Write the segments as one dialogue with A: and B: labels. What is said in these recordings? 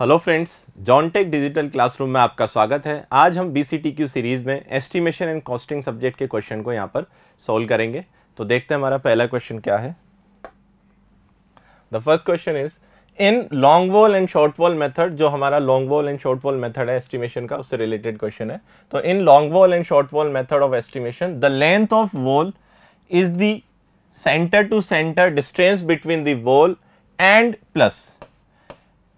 A: Hello friends John Tech digital classroom में आपका स्वागत है आज हम बी सीरीज़ में एस्टिमेशन एंड कॉस्टिंग सब्जेक्ट के क्वेश्चन को यहाँ पर सॉल्व करेंगे तो देखते हैं हमारा पहला क्वेश्चन क्या है the first question is in long wall and short wall method जो हमारा long wall and short wall method है एस्टिमेशन का उससे रिलेटेड क्वेश्चन है तो in long wall and short wall method of estimation the length of wall is center to center distance between the wall and plus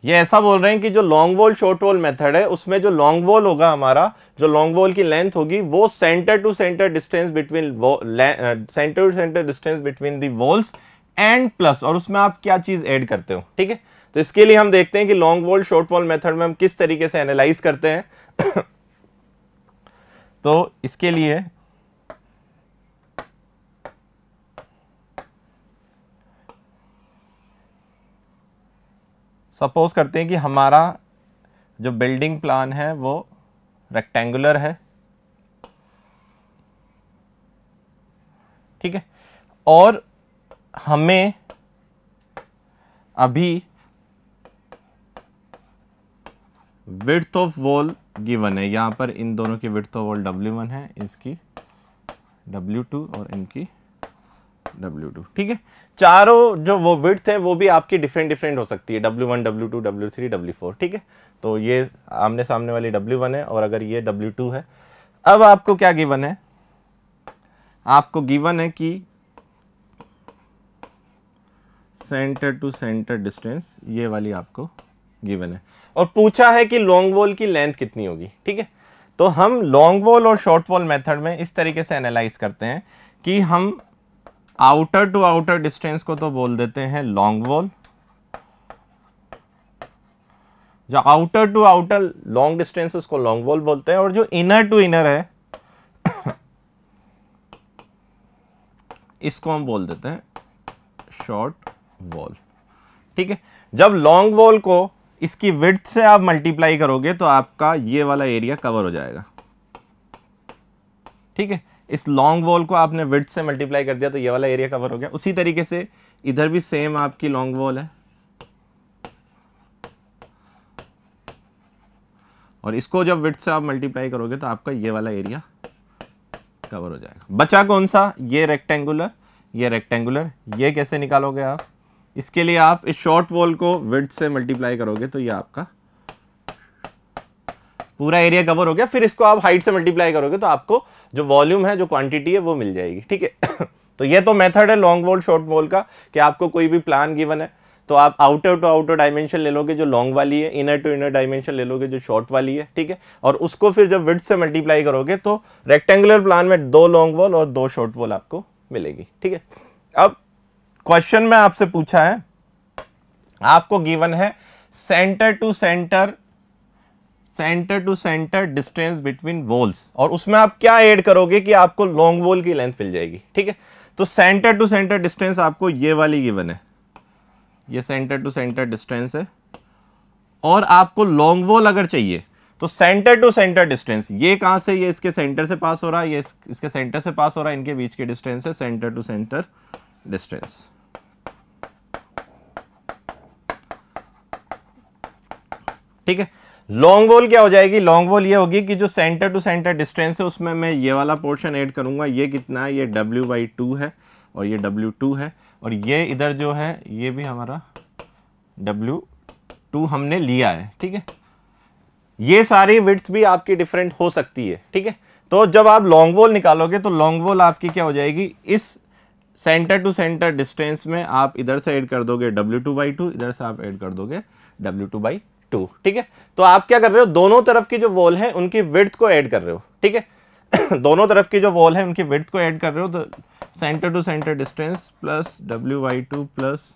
A: ये ऐसा बोल रहे हैं कि जो long wall short wall method है उसमें जो लॉन्ग वॉल होगा हमारा जो लॉन्ग वॉल की लेंथ होगी वो center to center distance between center to center distance between the walls and plus और उसमें आप क्या चीज़ ऐड करते हो ठीक है तो इसके लिए हम देखते हैं कि long wall short wall method में हम किस तरीके से एनालाइज करते हैं तो इसके लिए सपोज़ करते हैं कि हमारा जो बिल्डिंग प्लान है वो रेक्टेंगुलर है ठीक है और हमें अभी विड्थ ऑफ वॉल गिवन है यहाँ पर इन दोनों की विड्थ ऑफ वॉल W1 है इसकी W2 और इनकी डब्ल्यू टू ठीक है चारों जो वो विड्थ है वो भी आपकी डिफरेंट डिफरेंट हो सकती है W one W two W three W four ठीक है तो ये आमने सामने वाली डब्ल्यू वन है और अगर ये डब्ल्यू टू है अब आपको क्या गिवन है आपको गिवन है कि सेंटर टू सेंटर डिस्टेंस ये वाली आपको गिवन है और पूछा है कि लॉन्ग वॉल की लेंथ कितनी होगी ठीक है तो हम लॉन्ग वॉल और शॉर्ट वॉल मेथड में इस तरीके से एनालाइज करते हैं कि हम आउटर टू आउटर डिस्टेंस को तो बोल देते हैं लॉन्ग वॉल जो outer to outer long distance उसको लॉन्ग वॉल बोलते हैं और जो इनर टू इनर है इसको हम बोल देते हैं शॉर्ट वॉल ठीक है जब लॉन्ग वॉल को इसकी विड्थ से आप मल्टीप्लाई करोगे तो आपका ये वाला एरिया कवर हो जाएगा ठीक है इस लॉन्ग वॉल को आपने विथ से मल्टीप्लाई कर दिया तो ये वाला एरिया कवर हो गया उसी तरीके से इधर भी सेम आपकी लॉन्ग वॉल है और इसको जब विथ से आप मल्टीप्लाई करोगे तो आपका ये वाला एरिया कवर हो जाएगा बचा कौन सा ये रेक्टेंगुलर ये रेक्टेंगुलर ये कैसे निकालोगे आप इसके लिए आप इस शॉर्ट वॉल को विथ से मल्टीप्लाई करोगे तो ये आपका पूरा एरिया कवर हो गया फिर इसको आप हाइट से मल्टीप्लाई करोगे तो आपको जो वॉल्यूम है जो क्वांटिटी है वो मिल जाएगी ठीक है तो ये तो मेथड है लॉन्ग वॉल शॉर्ट वॉल का कि आपको कोई भी प्लान गिवन है तो आप आउटर टू आउटर डायमेंशन ले लोगे जो लॉन्ग वाली है इनर टू इनर डायमेंशन ले लोगे जो शॉर्ट वाली है ठीक है और उसको फिर जब विथ से मल्टीप्लाई करोगे तो रेक्टेंगुलर प्लान में दो लॉन्ग वॉल और दो शॉर्ट वॉल आपको मिलेगी ठीक है अब क्वेश्चन में आपसे पूछा है आपको गिवन है center to center center to center distance between walls और उसमें आप क्या ऐड करोगे कि आपको लॉन्ग वोल की लेंथ मिल जाएगी ठीक है तो सेंटर टू सेंटर डिस्टेंस आपको ये वाली गिवन है ये सेंटर टू सेंटर डिस्टेंस है और आपको लॉन्ग वोल अगर चाहिए तो सेंटर टू सेंटर डिस्टेंस ये कहां से ये इसके सेंटर से पास हो रहा है ये इसके सेंटर से पास हो रहा है इनके बीच के डिस्टेंस है सेंटर टू सेंटर डिस्टेंस ठीक है लॉन्ग वॉल क्या हो जाएगी लॉन्ग वॉल ये होगी कि जो सेंटर टू सेंटर डिस्टेंस है उसमें मैं ये वाला पोर्शन ऐड करूंगा ये कितना है ये डब्ल्यू बाई टू है और ये डब्ल्यू टू है और ये इधर जो है ये भी हमारा डब्ल्यू टू हमने लिया है ठीक है ये सारी विड्थ भी आपकी डिफरेंट हो सकती है ठीक है तो जब आप लॉन्ग वॉल निकालोगे तो लॉन्ग वॉल आपकी क्या हो जाएगी इस सेंटर टू सेंटर डिस्टेंस में आप इधर से ऐड कर दोगे W2 टू बाई टू इधर से आप ऐड कर दोगे W2 टू बाई टू ठीक है तो आप क्या कर रहे हो दोनों तरफ की जो वॉल है उनकी विड्थ को ऐड कर रहे हो ठीक है दोनों तरफ की जो वॉल है उनकी विड्थ को ऐड कर रहे हो तो center to center distance plus W Y two plus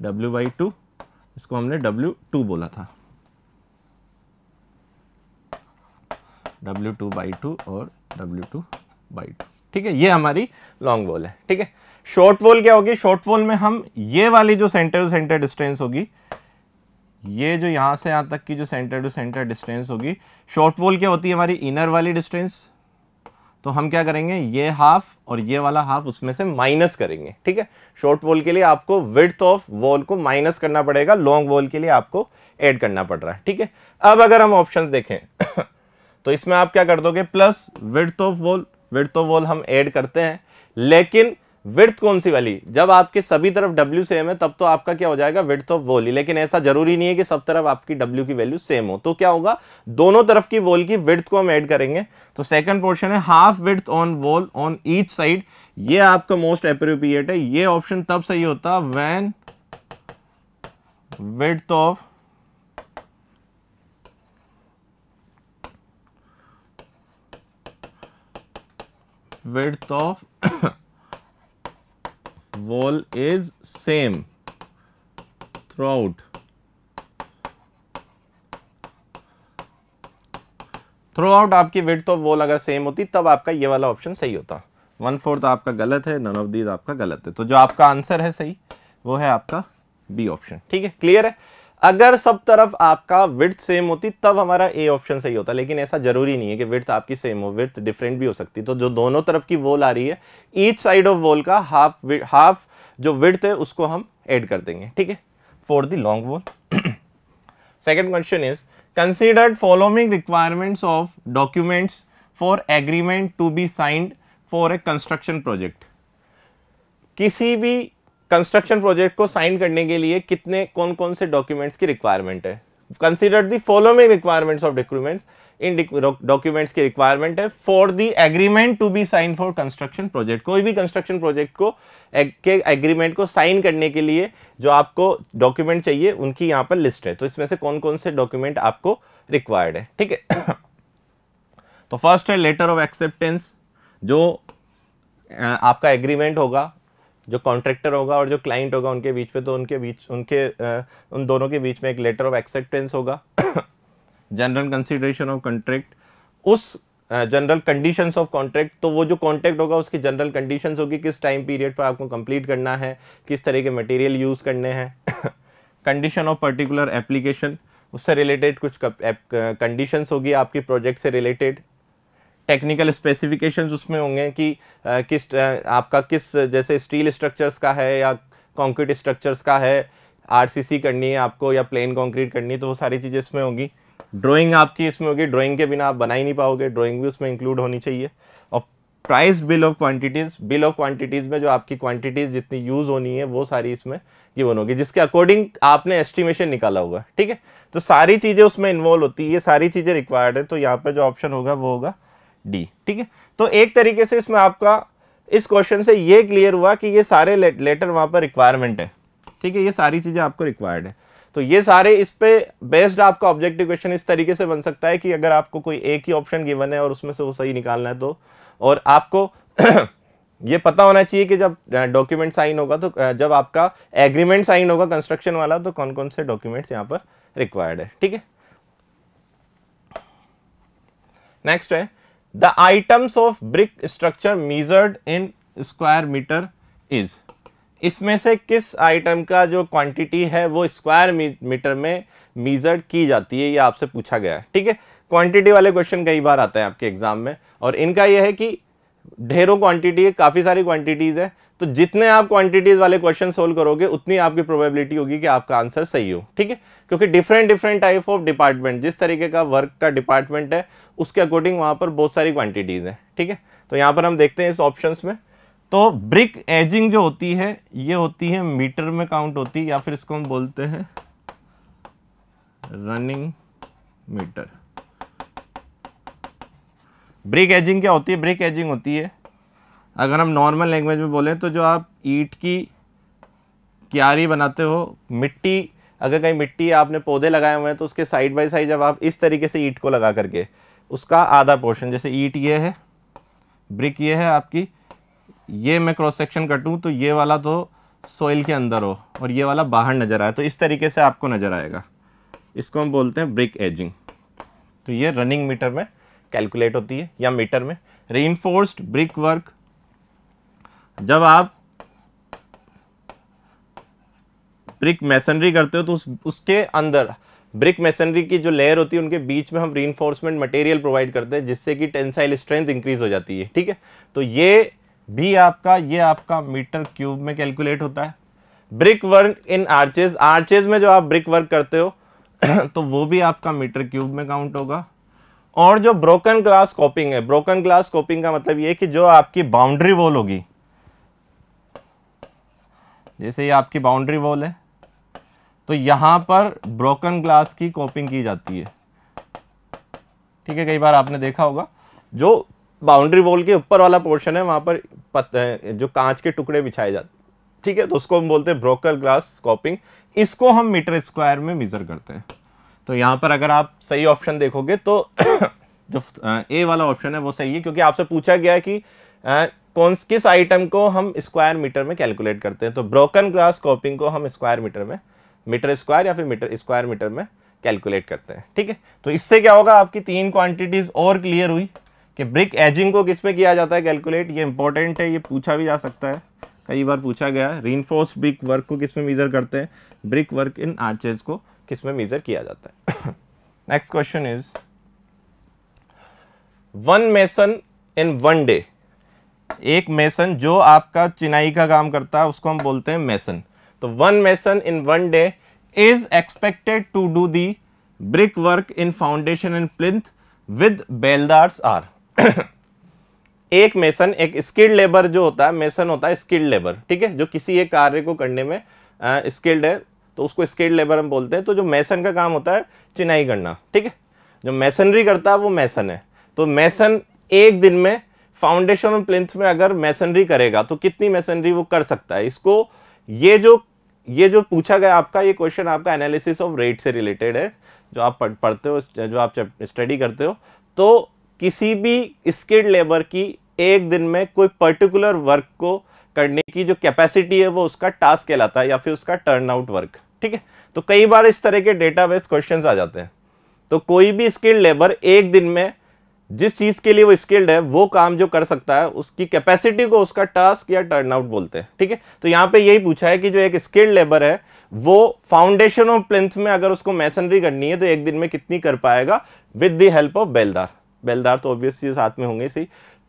A: W Y two इसको हमने डब्ल्यू टू बोला था डब्ल्यू टू बाई टू और डब्ल्यू टू बाई टू ठीक है ये हमारी लॉन्ग वॉल है ठीक है शॉर्ट वॉल क्या होगी शॉर्ट वॉल में हम ये वाली जो सेंटर टू सेंटर डिस्टेंस होगी ये जो यहाँ से यहाँ तक की जो सेंटर टू सेंटर डिस्टेंस होगी शॉर्ट वॉल क्या होती है हमारी इनर वाली डिस्टेंस तो हम क्या करेंगे ये हाफ और ये वाला हाफ उसमें से माइनस करेंगे ठीक है शॉर्ट वॉल के लिए आपको विड्थ ऑफ वॉल को माइनस करना पड़ेगा लॉन्ग वॉल के लिए आपको ऐड करना पड़ रहा है ठीक है अब अगर हम ऑप्शन देखें तो इसमें आप क्या कर दोगे plus width of wall width of wall हम ऐड करते हैं लेकिन विर्थ कौन सी वाली जब आपके सभी तरफ डब्ल्यू सेम है तब तो आपका क्या हो जाएगा विर्थ ऑफ वोल लेकिन ऐसा जरूरी नहीं है कि सब तरफ आपकी डब्ल्यू की वैल्यू सेम हो तो क्या होगा दोनों तरफ की वोल की विर्थ को हम ऐड करेंगे तो सेकंड पोर्शन है half width on wall on each side ये आपका मोस्ट अप्रोप्रिएट है ये ऑप्शन तब सही होता when width of width of wall is same throughout. Throughout आपकी विथ ऑफ वॉल अगर सेम होती तब आपका ये वाला ऑप्शन सही होता वन फोर्थ आपका गलत है नन ऑफ दीज आपका गलत है तो जो आपका आंसर है सही वो है आपका बी ऑप्शन ठीक है क्लियर है अगर सब तरफ आपका विथ सेम होती तब हमारा ए ऑप्शन सही होता लेकिन ऐसा जरूरी नहीं है कि विथ आपकी सेम हो विथ डिफरेंट भी हो सकती तो जो दोनों तरफ की वोल आ रही है ईच साइड ऑफ वोल का हाफ हाफ जो विथ है उसको हम ऐड कर देंगे ठीक है for the long wall second question is considered following requirements of documents for agreement to be signed for a construction project किसी भी कंस्ट्रक्शन प्रोजेक्ट को साइन करने के लिए कितने कौन कौन से डॉक्यूमेंट्स की रिक्वायरमेंट है consider the following requirements of documents इन डॉक्यूमेंट्स की रिक्वायरमेंट है for the agreement to be sign for construction project कोई भी कंस्ट्रक्शन प्रोजेक्ट को के एग्रीमेंट को साइन करने के लिए जो आपको डॉक्यूमेंट चाहिए उनकी यहाँ पर लिस्ट है तो इसमें से कौन कौन से डॉक्यूमेंट आपको रिक्वायर्ड है ठीक है तो फर्स्ट है लेटर ऑफ एक्सेप्टेंस जो आपका एग्रीमेंट होगा जो कॉन्ट्रैक्टर होगा और जो क्लाइंट होगा उनके बीच में तो उनके बीच उनके उन दोनों के बीच में एक लेटर ऑफ एक्सेप्टेंस होगा जनरल कंसिडरेशन ऑफ कॉन्ट्रैक्ट उस जनरल कंडीशंस ऑफ कॉन्ट्रैक्ट तो वो जो कॉन्ट्रैक्ट होगा उसकी जनरल कंडीशंस होगी किस टाइम पीरियड पर आपको कंप्लीट करना है किस तरह के मटेरियल यूज़ करने हैं कंडीशन ऑफ पर्टिकुलर एप्लीकेशन उससे रिलेटेड कुछ कंडीशंस होगी आपकी प्रोजेक्ट से रिलेटेड टेक्निकल स्पेसिफिकेशंस उसमें होंगे कि आ, किस आ, आपका किस जैसे स्टील स्ट्रक्चर्स का है या कॉन्क्रीट स्ट्रक्चर्स का है आरसीसी करनी है आपको या प्लेन कॉन्क्रीट करनी है तो वो सारी चीज़ें इसमें होंगी ड्राइंग आपकी इसमें होगी ड्राइंग के बिना आप बना ही नहीं पाओगे ड्राइंग भी उसमें इंक्लूड होनी चाहिए और price bill of quantities bill of quantities में जो आपकी क्वान्टिटीज़ जितनी यूज़ होनी है वो सारी इसमें गिवन होगी जिसके अकॉर्डिंग आपने एस्टिमेशन निकाला होगा ठीक है तो सारी चीज़ें उसमें इन्वॉल्व होती है ये सारी चीज़ें रिक्वायर्ड है तो यहाँ पर जो ऑप्शन होगा वो होगा डी ठीक है तो एक तरीके से इसमें आपका इस क्वेश्चन से ये क्लियर हुआ कि ये सारे ले, लेटर वहाँ पर रिक्वायरमेंट है ठीक है ये सारी चीज़ें आपको रिक्वायर्ड है तो ये सारे इस पे बेस्ड आपका ऑब्जेक्टिव क्वेश्चन इस तरीके से बन सकता है कि अगर आपको कोई एक ही ऑप्शन गिवन है और उसमें से वो सही निकालना है तो और आपको ये पता होना चाहिए कि जब डॉक्यूमेंट साइन होगा तो जब आपका एग्रीमेंट साइन होगा कंस्ट्रक्शन वाला तो कौन कौन से डॉक्यूमेंट्स यहाँ पर रिक्वायर्ड है ठीक है नेक्स्ट है the items of brick structure measured in square meter is इसमें से किस आइटम का जो क्वांटिटी है वो स्क्वायर मीटर में मीजर्ड की जाती है ये आपसे पूछा गया है ठीक है क्वांटिटी वाले क्वेश्चन कई बार आते हैं आपके एग्जाम में और इनका ये है कि ढेरों क्वांटिटी है काफ़ी सारी क्वांटिटीज़ है तो जितने आप क्वांटिटीज़ वाले क्वेश्चन सोल्व करोगे उतनी आपकी प्रोबेबिलिटी होगी कि आपका आंसर सही हो ठीक है क्योंकि different different type of department जिस तरीके का वर्क का डिपार्टमेंट है उसके अकॉर्डिंग वहाँ पर बहुत सारी क्वांटिटीज़ हैं ठीक है तो यहाँ पर हम देखते हैं इस ऑप्शंस में तो ब्रिक एजिंग जो होती है ये होती है मीटर में काउंट होती है या फिर इसको हम बोलते हैं रनिंग मीटर ब्रिक एजिंग क्या होती है ब्रिक एजिंग होती है अगर हम नॉर्मल लैंग्वेज में बोलें तो जो आप ईट की क्यारी बनाते हो मिट्टी अगर कहीं मिट्टी आपने पौधे लगाए हुए हैं तो उसके साइड बाय साइड जब आप इस तरीके से ईट को लगा करके उसका आधा पोर्शन जैसे ईट ये है ब्रिक ये है आपकी ये मैं क्रॉस सेक्शन कटूँ तो ये वाला तो सोइल के अंदर हो और ये वाला बाहर नज़र आए तो इस तरीके से आपको नज़र आएगा इसको हम बोलते हैं ब्रिक एजिंग तो ये रनिंग मीटर में कैलकुलेट होती है या मीटर में री ब्रिक वर्क जब आप ब्रिक मैसनरी करते हो तो उस उसके अंदर ब्रिक मेसनरी की जो लेयर होती है उनके बीच में हम री मटेरियल प्रोवाइड करते हैं जिससे कि टेंसाइल स्ट्रेंथ इंक्रीज हो जाती है ठीक है तो ये भी आपका ये आपका मीटर क्यूब में कैलकुलेट होता है brick work in arches arches में जो आप ब्रिक वर्क करते हो तो वो भी आपका मीटर क्यूब में काउंट होगा और जो ब्रोकन ग्लास कॉपिंग है ब्रोकन ग्लास कॉपिंग का मतलब ये कि जो आपकी बाउंड्री वॉल होगी जैसे ये आपकी बाउंड्री वॉल है तो यहाँ पर ब्रोकन ग्लास की कॉपिंग की जाती है ठीक है कई बार आपने देखा होगा जो बाउंड्री वॉल के ऊपर वाला पोर्शन है वहाँ पर पत, जो कांच के टुकड़े बिछाए जाते ठीक है तो उसको हम बोलते हैं ब्रोकर ग्लास कॉपिंग इसको हम मीटर स्क्वायर में मेज़र करते हैं तो यहाँ पर अगर आप सही ऑप्शन देखोगे तो जो ए वाला ऑप्शन है वो सही है क्योंकि आपसे पूछा गया है कि आ, कौन किस आइटम को हम स्क्वायर मीटर में कैलकुलेट करते हैं तो ब्रोकन ग्लास कॉपिंग को हम स्क्वायर मीटर में मीटर स्क्वायर या फिर मीटर स्क्वायर मीटर में कैलकुलेट करते हैं ठीक है तो इससे क्या होगा आपकी तीन क्वांटिटीज़ और क्लियर हुई कि ब्रिक एजिंग को किस में किया जाता है कैलकुलेट ये इंपॉर्टेंट है ये पूछा भी जा सकता है कई बार पूछा गया है रीनफोर्स ब्रिक वर्क को किस में मीज़र करते हैं ब्रिक वर्क इन आर्चेज को किस में मीज़र किया जाता है next question is one mason in one day एक मेसन जो आपका चिनाई का काम करता है उसको हम बोलते हैं मेसन तो one mason in one day is expected to do the brick work in foundation and plinth with beldars are एक मेसन एक स्किल्ड लेबर जो होता है मेसन होता है स्किल्ड लेबर ठीक है जो किसी एक कार्य को करने में स्किल्ड है तो उसको स्किल्ड लेबर हम बोलते हैं तो जो मैसन का काम होता है चिनाई करना ठीक है जो मैसनरी करता है वो मैसन है तो मैसन एक दिन में फाउंडेशन और प्लिंथ में अगर मैसनरी करेगा तो कितनी मैसनरी वो कर सकता है इसको ये जो ये जो पूछा गया आपका ये क्वेश्चन आपका एनालिसिस ऑफ रेट से रिलेटेड है जो आप पढ़, पढ़ते हो जो आप स्टडी करते हो तो किसी भी स्किल्ड लेबर की एक दिन में कोई पर्टिकुलर वर्क को करने की जो कैपेसिटी है वो उसका टास्क कहलाता है या फिर उसका टर्न आउट वर्क ठीक है तो कई बार इस तरह के डेटा बेस्ड क्वेश्चन आ जाते हैं तो कोई भी स्किल्ड लेबर एक दिन में जिस चीज के लिए वो स्किल्ड है वो काम जो कर सकता है उसकी कैपेसिटी को उसका टास्क या टर्न आउट बोलते हैं ठीक है तो यहाँ पे यही पूछा है कि जो एक स्किल्ड लेबर है वो फाउंडेशन ऑफ प्लिंथ में अगर उसको मैसनरी करनी है तो एक दिन में कितनी कर पाएगा विद दी हेल्प ऑफ बेलदार बेलदार तो ऑब्वियसली साथ में होंगे सही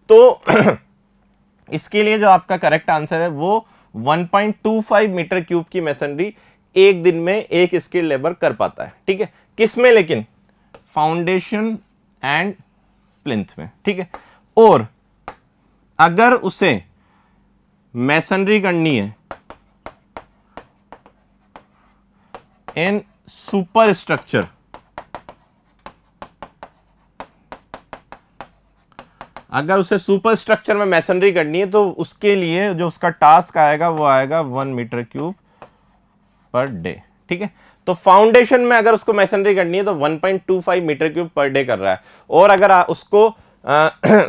A: तो इसके लिए जो आपका करेक्ट आंसर है वो 1.25 मीटर क्यूब की मैसनरी एक दिन में एक स्किल्ड लेबर कर पाता है ठीक है किसमें लेकिन फाउंडेशन एंड प्लिंथ में ठीक है और अगर उसे मैसनरी करनी है इन सुपर स्ट्रक्चर अगर उसे सुपर स्ट्रक्चर में मैसनरी करनी है तो उसके लिए जो उसका टास्क आएगा वो आएगा one metre cube per day ठीक है तो फाउंडेशन में अगर उसको मैसनरी करनी है तो 1.25 मीटर क्यूब पर डे कर रहा है और अगर आ, उसको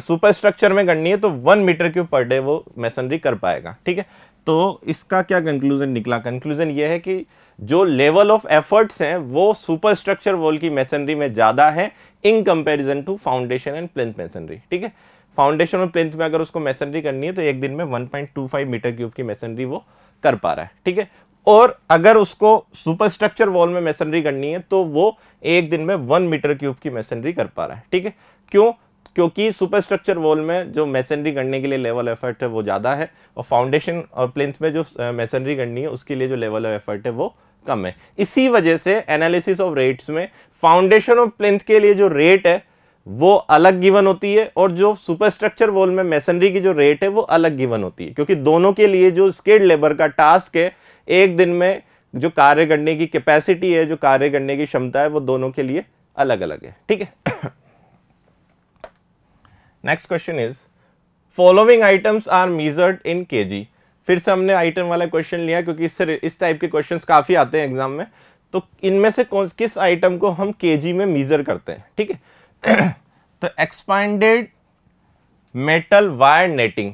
A: सुपर स्ट्रक्चर में करनी है तो one metre cube per day वो मैसनरी कर पाएगा ठीक है तो इसका क्या कंक्लूजन निकला कंक्लूजन ये है कि जो लेवल ऑफ एफर्ट्स हैं वो सुपर स्ट्रक्चर वॉल की मैसनरी में ज़्यादा है in comparison to foundation and plinth masonry ठीक है फाउंडेशन और प्लेंथ में अगर उसको मैसनरी करनी है तो एक दिन में वन मीटर क्यूब की मैसनरी वो कर पा रहा है ठीक है और अगर उसको सुपर स्ट्रक्चर वॉल में मैसनरी करनी है तो वो एक दिन में वन मीटर क्यूब की मैसनरी कर पा रहा है ठीक है क्यों क्योंकि सुपर स्ट्रक्चर वॉल में जो मैसनरी करने के लिए लेवल एफर्ट है वो ज़्यादा है और फाउंडेशन और प्लेन्थ में जो मैसनरी करनी है उसके लिए जो लेवल ऑफ एफर्ट है वो कम है इसी वजह से एनालिसिस ऑफ रेट्स में फाउंडेशन और प्लेन्थ के लिए जो रेट है वो अलग गिवन होती है और जो सुपर स्ट्रक्चर वॉल में मैसनरी की जो रेट है वो अलग गिवन होती है क्योंकि दोनों के लिए जो स्किल्ड लेबर का टास्क है एक दिन में जो कार्य करने की कैपेसिटी है जो कार्य करने की क्षमता है वो दोनों के लिए अलग अलग है ठीक है next question is following items are measured in K फिर से हमने आइटम वाला क्वेश्चन लिया क्योंकि इससे इस टाइप के क्वेश्चंस काफ़ी आते हैं एग्जाम में तो इनमें से कौन किस आइटम को हम के में मीज़र करते हैं ठीक है तो एक्सपांडेड मेटल वायर नेटिंग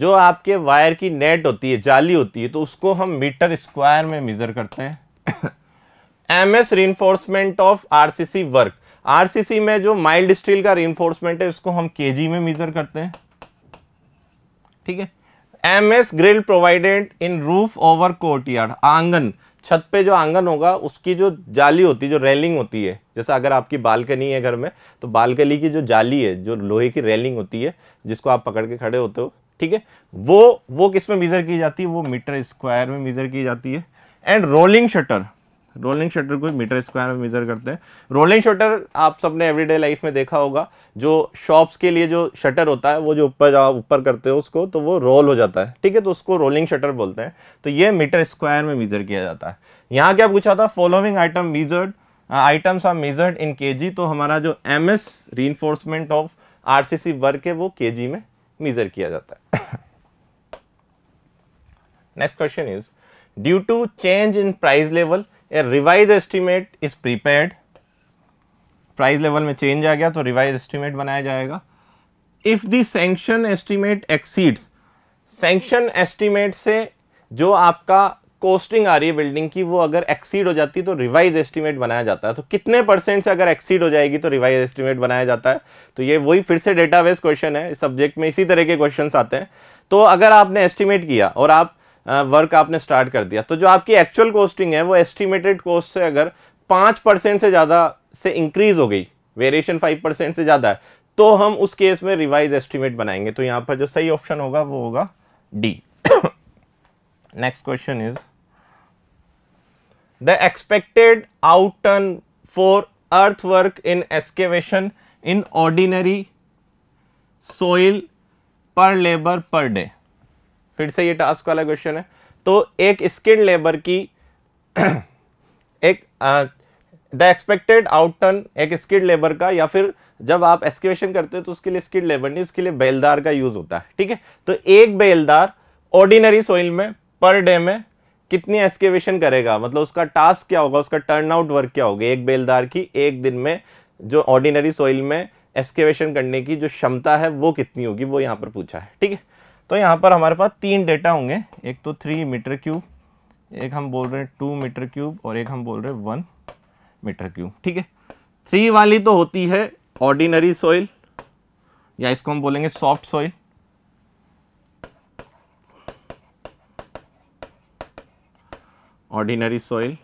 A: जो आपके वायर की नेट होती है जाली होती है तो उसको हम मीटर स्क्वायर में मेज़र करते हैं M S reinforcement of RCC work RCC में जो माइल्ड स्टील का एनफोर्समेंट है उसको हम केजी में मेज़र करते हैं ठीक है M S grill provided in roof over yard आंगन छत पे जो आंगन होगा उसकी जो जाली होती है जो रेलिंग होती है जैसा अगर आपकी बालकनी है घर में तो बालकनी की जो जाली है जो लोहे की रेलिंग होती है जिसको आप पकड़ के खड़े होते हो ठीक है वो वो किस में मीजर की जाती है वो मीटर स्क्वायर में मीजर की जाती है and rolling shutter rolling shutter को मीटर स्क्वायर में मेजर करते हैं रोलिंग शटर आप सबने एवरीडे लाइफ में देखा होगा जो शॉप्स के लिए जो शटर होता है वो जो ऊपर आप ऊपर करते हो उसको तो वो रोल हो जाता है ठीक है तो उसको रोलिंग शटर बोलते हैं तो ये मीटर स्क्वायर में मेजर किया जाता है यहाँ क्या पूछा था following item measured items are measured in K तो हमारा जो M S of R work है वो के में मेजर किया जाता है next question is due to change in price level a revise estimate is prepared price level में चेंज आ गया तो रिवाइज एस्टिमेट बनाया जाएगा if the sanction estimate exceeds sanction estimate से जो आपका कॉस्टिंग आ रही है बिल्डिंग की वो अगर एक्सीड हो जाती है तो रिवाइज एस्टिमेट बनाया जाता है तो कितने परसेंट से अगर एक्सीड हो जाएगी तो रिवाइज एस्टिमेट बनाया जाता है तो ये वही फिर से डेटा बेस क्वेश्चन है इस सब्जेक्ट में इसी तरह के क्वेश्चन आते हैं तो अगर आपने एस्टिमेट किया और आप वर्क आपने स्टार्ट कर दिया तो जो आपकी एक्चुअल कॉस्टिंग है वो एस्टिमेटेड कॉस्ट से अगर पाँच परसेंट से ज़्यादा से इंक्रीज़ हो गई वेरिएशन फाइव परसेंट से ज़्यादा है तो हम उस केस में रिवाइज एस्टिमेट बनाएंगे तो यहाँ पर जो सही ऑप्शन होगा वो होगा D next question is out turn for earth work in excavation in ordinary soil per labour per day फिर से ये टास्क वाला क्वेश्चन है तो एक स्किल लेबर की एक द एक्सपेक्टेड आउट टर्न एक स्किल लेबर का या फिर जब आप एक्सकेवेशन करते हो तो उसके लिए स्किल लेबर नहीं उसके लिए बेलदार का यूज़ होता है ठीक है तो एक बेलदार ऑर्डिनरी सोइल में पर डे में कितनी एक्सकेवेशन करेगा मतलब उसका टास्क क्या होगा उसका टर्न आउट वर्क क्या होगा एक बेलदार की एक दिन में जो ऑर्डिनरी सॉइल में एक्सकेवेशन करने की जो क्षमता है वो कितनी होगी वो यहाँ पर पूछा है ठीक है तो यहाँ पर हमारे पास तीन डेटा होंगे एक तो थ्री मीटर क्यूब एक हम बोल रहे हैं टू मीटर क्यूब और एक हम बोल रहे हैं वन मीटर क्यूब ठीक है थ्री वाली तो होती है ऑर्डिनरी सॉइल या इसको हम बोलेंगे सॉफ्ट सॉइल ऑर्डिनरी सॉइल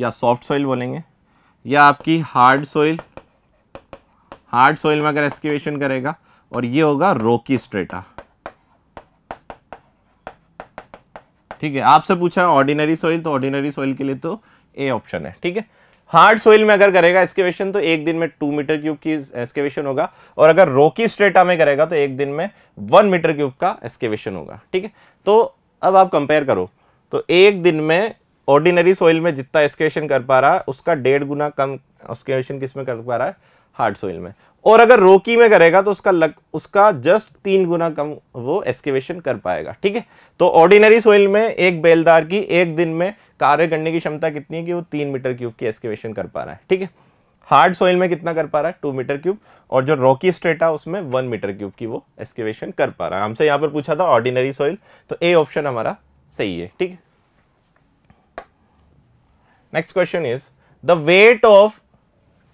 A: या सॉफ्ट सॉइल बोलेंगे या आपकी हार्ड सॉइल हार्ड सॉइल में अगर एक्सकेवेशन करेगा और ये होगा रोकी स्ट्रेटा ठीक है आपसे पूछा ऑर्डिनरी सॉइल तो ऑर्डिनरी सॉइल के लिए तो ए ऑप्शन है ठीक है हार्ड सोइल में अगर करेगा एक्सकेवेशन तो एक दिन में टू मीटर क्यूब की एक्सकेवेशन होगा और अगर रोकी स्ट्रेटा में करेगा तो एक दिन में वन मीटर क्यूब का एक्सकेवेशन होगा ठीक है तो अब आप कंपेयर करो तो एक दिन में ऑर्डिनरी सॉइल में जितना एक्सकेशन कर पा रहा है उसका डेढ़ गुना कम एक्सकेशन किस में कर पा रहा है हार्ड सॉइल में और अगर रोकी में करेगा तो उसका लग उसका जस्ट तीन गुना कम वो एक्सकेवेशन कर पाएगा ठीक है तो ऑर्डिनरी सोइल में एक बेलदार की एक दिन में कार्य करने की क्षमता कितनी है कि वो तीन मीटर क्यूब की एक्सकेवेशन कर पा रहा है ठीक है हार्ड सोइल में कितना कर पा रहा है टू मीटर क्यूब और जो रॉकी स्ट्रेटा उसमें वन मीटर क्यूब की वो एक्सकेवेशन कर पा रहा है हमसे यहाँ पर पूछा था ऑर्डिनरी सॉइल तो ए ऑप्शन हमारा सही है ठीक next question is the weight of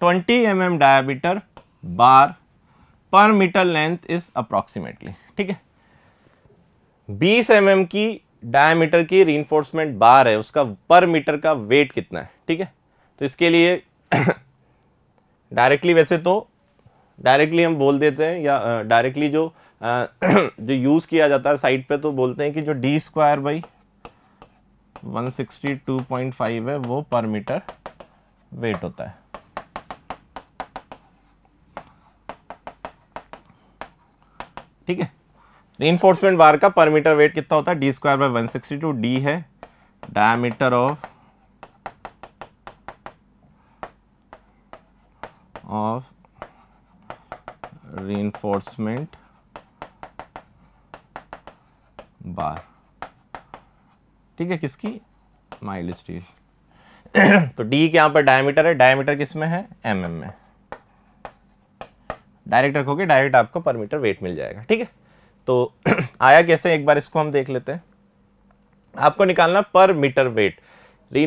A: 20 M M diameter bar per metre length is approximately ठीक है 20 एम mm की डायमीटर की रीइंफोर्समेंट बार है उसका पर मीटर का वेट कितना है ठीक है तो इसके लिए डायरेक्टली वैसे तो डायरेक्टली हम बोल देते हैं या डायरेक्टली जो जो यूज़ किया जाता है साइड पे तो बोलते हैं कि जो डी स्क्वायर बाई 162.5 है वो पर मीटर वेट होता है ठीक है रीइंफोर्समेंट बार का पर मीटर वेट कितना होता है D square by one sixty two D है diameter of of reinforcement bar ठीक है किसकी माइल स्टील तो डी के यहां पर डायमीटर है डायमीटर किस में है एम mm में डायरेक्ट रखोगे डायरेक्ट आपको पर मीटर वेट मिल जाएगा ठीक है तो आया कैसे एक बार इसको हम देख लेते हैं आपको निकालना पर मीटर वेट री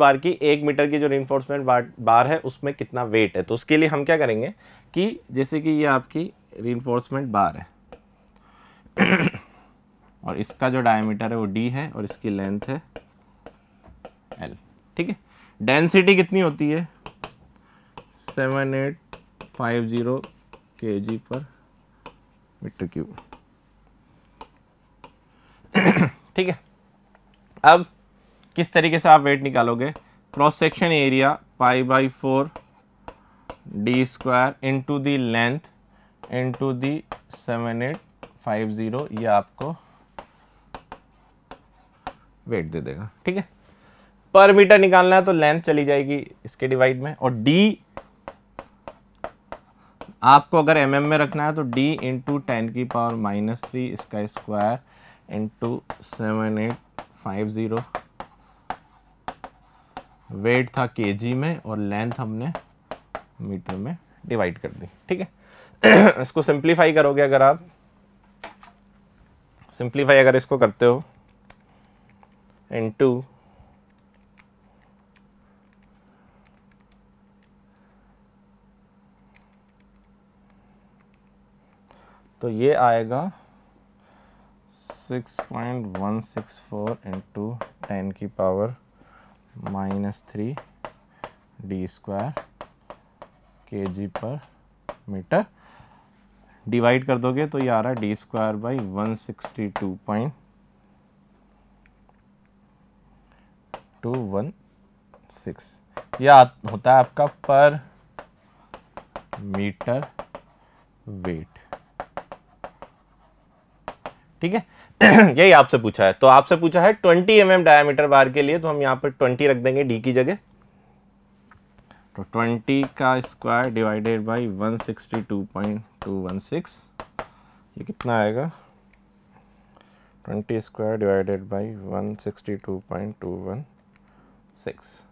A: बार की एक मीटर की जो इन्फोर्समेंट बार बार है उसमें कितना वेट है तो उसके लिए हम क्या करेंगे कि जैसे कि ये आपकी री बार है और इसका जो डायमीटर है वो डी है और इसकी लेंथ है एल ठीक है डेंसिटी कितनी होती है सेवन एट फाइव ज़ीरो के जी पर मीटर क्यूब ठीक है अब किस तरीके से आप वेट निकालोगे cross section area pi by four D square into the length into the seven eight five zero ये आपको वेट दे देगा ठीक है पर मीटर निकालना है तो लेंथ चली जाएगी इसके डिवाइड में और डी आपको अगर एम mm में रखना है तो डी इंटू टेन की पावर माइनस थ्री इसका square into seven eight five zero weight था के में और लेंथ हमने मीटर में डिवाइड कर दी ठीक है इसको सिंप्लीफाई करोगे अगर आप सिंप्लीफाई अगर इसको करते हो into तो ये आएगा 6.164 इंटू टेन की power minus three D square K G पर मीटर डिवाइड कर दोगे तो ये आ रहा है D square by one sixty two point two one six यह होता है आपका पर मीटर वेट ठीक है यही आपसे पूछा है तो आपसे पूछा है 20 एम mm डायामीटर बार के लिए तो हम यहाँ पर 20 रख देंगे डी की जगह तो 20 का स्क्वायर डिवाइडेड बाय 162.216 ये कितना आएगा 20 square divided by one six.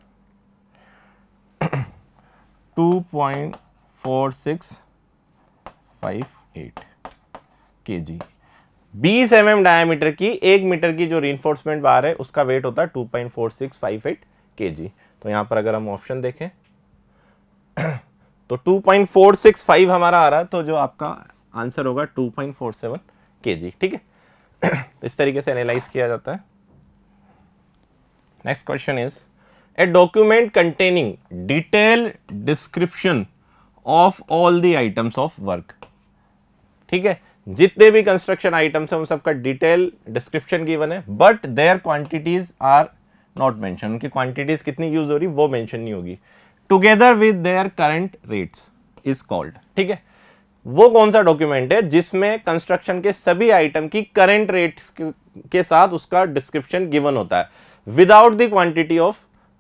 A: Two point four six five eight kg. बीस एम एम डायमीटर की एक मीटर की जो रीनफोर्समेंट बार है उसका वेट होता है two point four six five eight K G तो यहां पर अगर हम ऑप्शन देखें तो two point four six five हमारा आ रहा है तो जो आपका आंसर होगा टू पॉइंट फोर सेवन के जी ठीक है इस तरीके से एनालाइज किया जाता है next question is a document containing detailed description of all the items of work ठीक है जितने भी कंस्ट्रक्शन आइटम्स हैं उन सबका डिटेल डिस्क्रिप्शन गिवन है but their quantities are not mention उनकी क्वांटिटीज कितनी यूज हो रही वो मेंशन नहीं होगी together with their current rates is called ठीक है वो कौन सा डॉक्यूमेंट है जिसमें कंस्ट्रक्शन के सभी आइटम की करंट रेट्स के साथ उसका डिस्क्रिप्शन गिवन होता है without the quantity of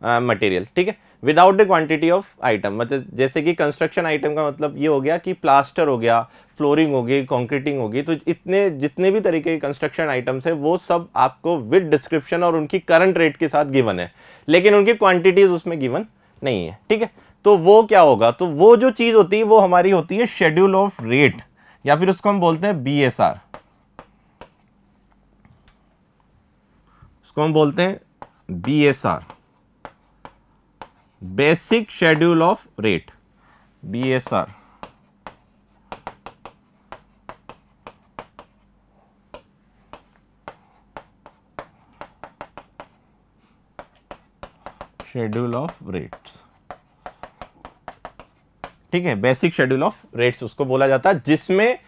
A: material ठीक है without the quantity of item मतलब जैसे कि कंस्ट्रक्शन आइटम का मतलब ये हो गया कि प्लास्टर हो गया फ्लोरिंग होगी कॉन्क्रीटिंग होगी तो इतने जितने भी तरीके के कंस्ट्रक्शन आइटम्स है वो सब आपको विद डिस्क्रिप्शन और उनकी करंट रेट के साथ गिवन है लेकिन उनकी क्वांटिटीज़ उसमें गिवन नहीं है ठीक है तो वो क्या होगा तो वो जो चीज़ होती है वो हमारी होती है शेड्यूल ऑफ रेट या फिर उसको हम बोलते हैं बी एस आर उसको हम बोलते हैं B S R basic schedule of rate B S R schedule of rates ठीक है बेसिक शेड्यूल ऑफ रेट्स उसको बोला जाता है जिसमें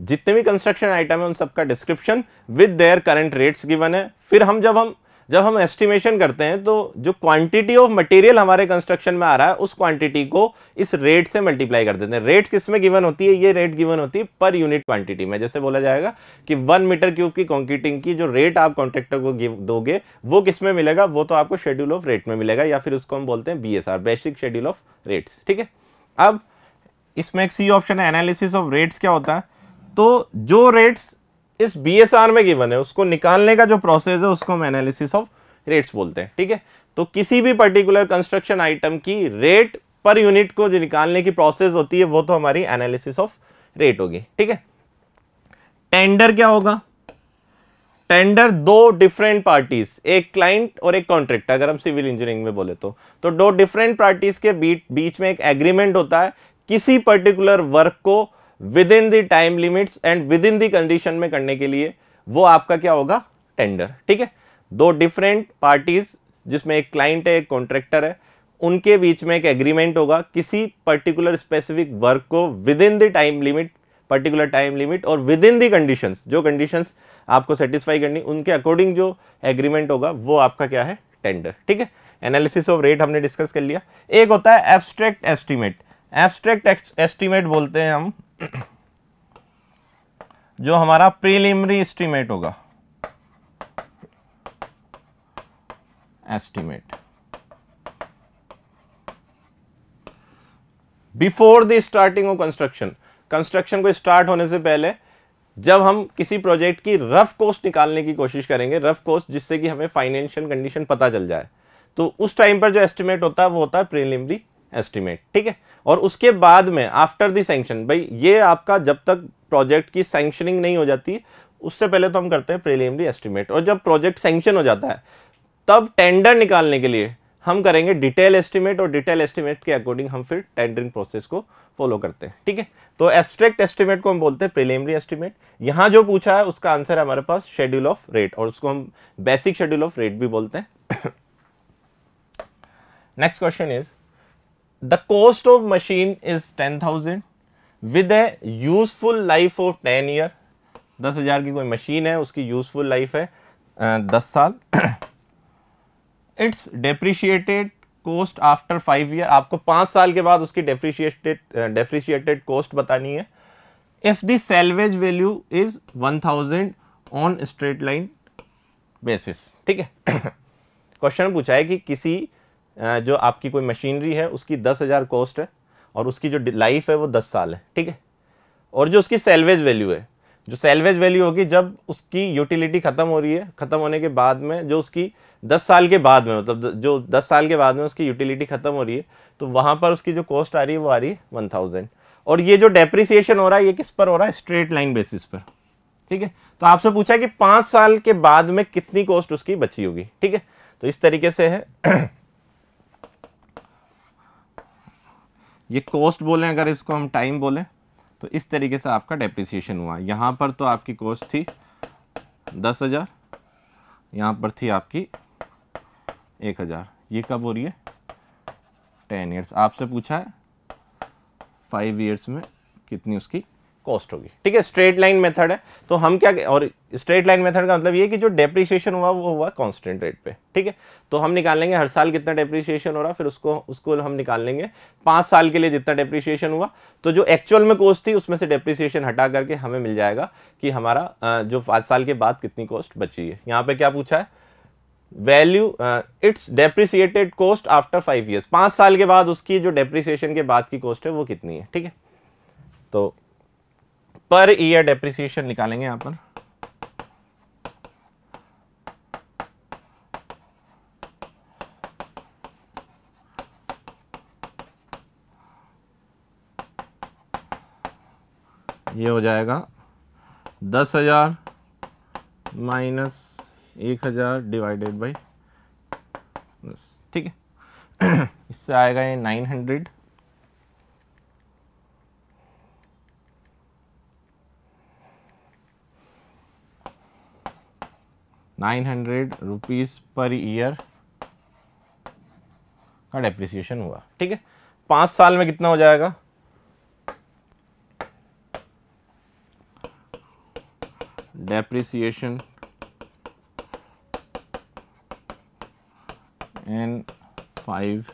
A: जितने भी कंस्ट्रक्शन आइटम है उन सबका description with their current rates given है फिर हम जब हम जब हम एस्टिमेशन करते हैं तो जो क्वांटिटी ऑफ मटेरियल हमारे कंस्ट्रक्शन में आ रहा है उस क्वांटिटी को इस रेट से मल्टीप्लाई कर देते हैं रेट किस में गिवन होती है ये रेट गिवन होती है पर यूनिट क्वांटिटी में जैसे बोला जाएगा कि वन मीटर क्यूब की कॉन्क्रीटिंग की जो रेट आप कॉन्ट्रेक्टर को दोगे वो किस में मिलेगा वो तो आपको शेड्यूल ऑफ रेट में मिलेगा या फिर उसको हम बोलते हैं B basic schedule of rates ठीक है अब इसमें एक सी ऑप्शन है एनालिसिस ऑफ रेट्स क्या होता है तो जो रेट्स इस बी में गिवन है उसको निकालने का जो प्रोसेस है उसको हम एनालिसिस ऑफ रेट्स बोलते हैं ठीक है तो किसी भी पर्टिकुलर कंस्ट्रक्शन आइटम की रेट पर यूनिट को जो निकालने की प्रोसेस होती है वो तो हमारी एनालिसिस ऑफ रेट होगी ठीक है टेंडर क्या होगा टेंडर दो डिफरेंट पार्टीज एक क्लाइंट और एक कॉन्ट्रैक्ट अगर हम सिविल इंजीनियरिंग में बोले तो तो दो डिफरेंट पार्टीज के बीच बीच में एक एग्रीमेंट होता है किसी पर्टिकुलर वर्क को within the time limits and within the condition में करने के लिए वो आपका क्या होगा टेंडर ठीक है दो डिफरेंट पार्टीज जिसमें एक क्लाइंट है एक कॉन्ट्रैक्टर है उनके बीच में एक एग्रीमेंट होगा किसी पर्टिकुलर स्पेसिफिक वर्क को within the time limit particular time limit और विद इन दी कंडीशन जो कंडीशन आपको सेटिस्फाई करनी उनके अकॉर्डिंग जो एग्रीमेंट होगा वो आपका क्या है टेंडर ठीक है एनालिसिस ऑफ रेट हमने डिस्कस कर लिया एक होता है एब्स्ट्रैक्ट एस्टिमेट एब्स्ट्रैक्ट एस्टिमेट बोलते हैं हम जो हमारा प्रीलिमरी एस्टिमेट होगा estimate before the starting of construction construction को स्टार्ट होने से पहले जब हम किसी प्रोजेक्ट की रफ कोस्ट निकालने की कोशिश करेंगे रफ कोस्ट जिससे कि हमें फाइनेंशियल कंडीशन पता चल जाए तो उस टाइम पर जो एस्टिमेट होता है वो होता है प्रीलिमरी एस्टिमेट ठीक है और उसके बाद में आफ्टर दी सेंक्शन भाई ये आपका जब तक प्रोजेक्ट की सेंक्शनिंग नहीं हो जाती उससे पहले तो हम करते हैं प्रिलिमिनरी एस्टिमेट और जब प्रोजेक्ट सेंक्शन हो जाता है तब टेंडर निकालने के लिए हम करेंगे डिटेल एस्टिमेट और डिटेल एस्टिमेट के अकॉर्डिंग हम फिर टेंडरिंग प्रोसेस को फॉलो करते हैं ठीक है तो एब्स्ट्रैक्ट एस्टिमेट को हम बोलते हैं प्रिलिमिनरी एस्टिमेट यहाँ जो पूछा है उसका आंसर है हमारे पास शेड्यूल ऑफ रेट और उसको हम बेसिक शेड्यूल ऑफ रेट भी बोलते हैं next question is the cost of machine is 10000 with a useful life of 10 year 10000 की कोई मशीन है उसकी useful life है अं, दस साल its depreciated cost after five year आपको पाँच साल के बाद उसकी डेप्रिशिएटेड डेप्रीशिएटेड कोस्ट बतानी है if the salvage value is one thousand on straight line basis ठीक है क्वेश्चन पूछा है कि किसी जो आपकी कोई मशीनरी है उसकी दस हज़ार कॉस्ट है और उसकी जो लाइफ है वो दस साल है ठीक है और जो उसकी सेल्वेज वैल्यू है जो सेल्वेज वैल्यू होगी जब उसकी यूटिलिटी ख़त्म हो रही है ख़त्म होने के बाद में जो उसकी दस साल के बाद में मतलब जो दस साल के बाद में उसकी यूटिलिटी ख़त्म हो रही है तो वहाँ पर उसकी जो कॉस्ट आ रही है वो आ रही है वन थाउजेंड और ये जो डेप्रिसिएशन हो रहा है ये किस पर हो रहा है स्ट्रेट लाइन बेसिस पर ठीक है तो आपसे पूछा कि पाँच साल के बाद में कितनी कॉस्ट उसकी बची होगी ठीक है तो इस तरीके से है ये कॉस्ट बोलें अगर इसको हम टाइम बोलें तो इस तरीके से आपका डेप्रिसिएशन हुआ यहाँ पर तो आपकी कॉस्ट थी दस हज़ार यहाँ पर थी आपकी एक हज़ार ये कब हो रही है टेन ईयर्स आपसे पूछा है फाइव ईयर्स में कितनी उसकी कॉस्ट होगी ठीक है स्ट्रेट लाइन मेथड है तो हम क्या और स्ट्रेट लाइन मेथड का मतलब ये कि जो डेप्रिसिएशन हुआ वो हुआ कांस्टेंट रेट पे ठीक है तो हम निकाल लेंगे हर साल कितना डेप्रिसिएशन हो रहा फिर उसको उसको हम निकाल लेंगे पाँच साल के लिए जितना डेप्रिसिएशन हुआ तो जो एक्चुअल में कॉस्ट थी उसमें से डेप्रिसिएशन हटा करके हमें मिल जाएगा कि हमारा जो पाँच साल के बाद कितनी कॉस्ट बची है यहाँ पर क्या पूछा है value its depreciated cost after five years पाँच साल के बाद उसकी जो डेप्रिसिएशन के बाद की कॉस्ट है वो कितनी है ठीक है तो पर ईयर डेप्रिसिएशन निकालेंगे यहां पर ये हो जाएगा दस हज़ार माइनस एक हज़ार डिवाइडेड बाई दस ठीक है इससे आएगा ये nine hundred nine hundred rupees per year का डेप्रिसिएशन हुआ ठीक है पाँच साल में कितना हो जाएगा depreciation in five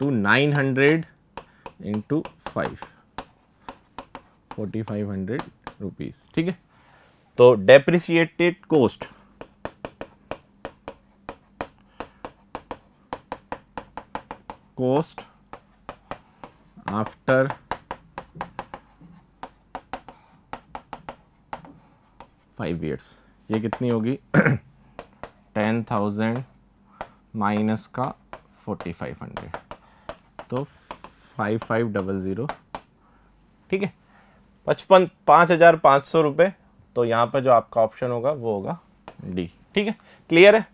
A: to nine hundred into five forty five hundred rupees ठीक है तो depreciated cost cost after five years ये कितनी होगी टेन थाउजेंड माइनस का फोर्टी फाइव हंड्रेड तो फाइव फाइव डबल ज़ीरो ठीक है पचपन पाँच हज़ार पाँच सौ रुपये तो यहाँ पर जो आपका ऑप्शन होगा वो होगा डी ठीक है क्लियर है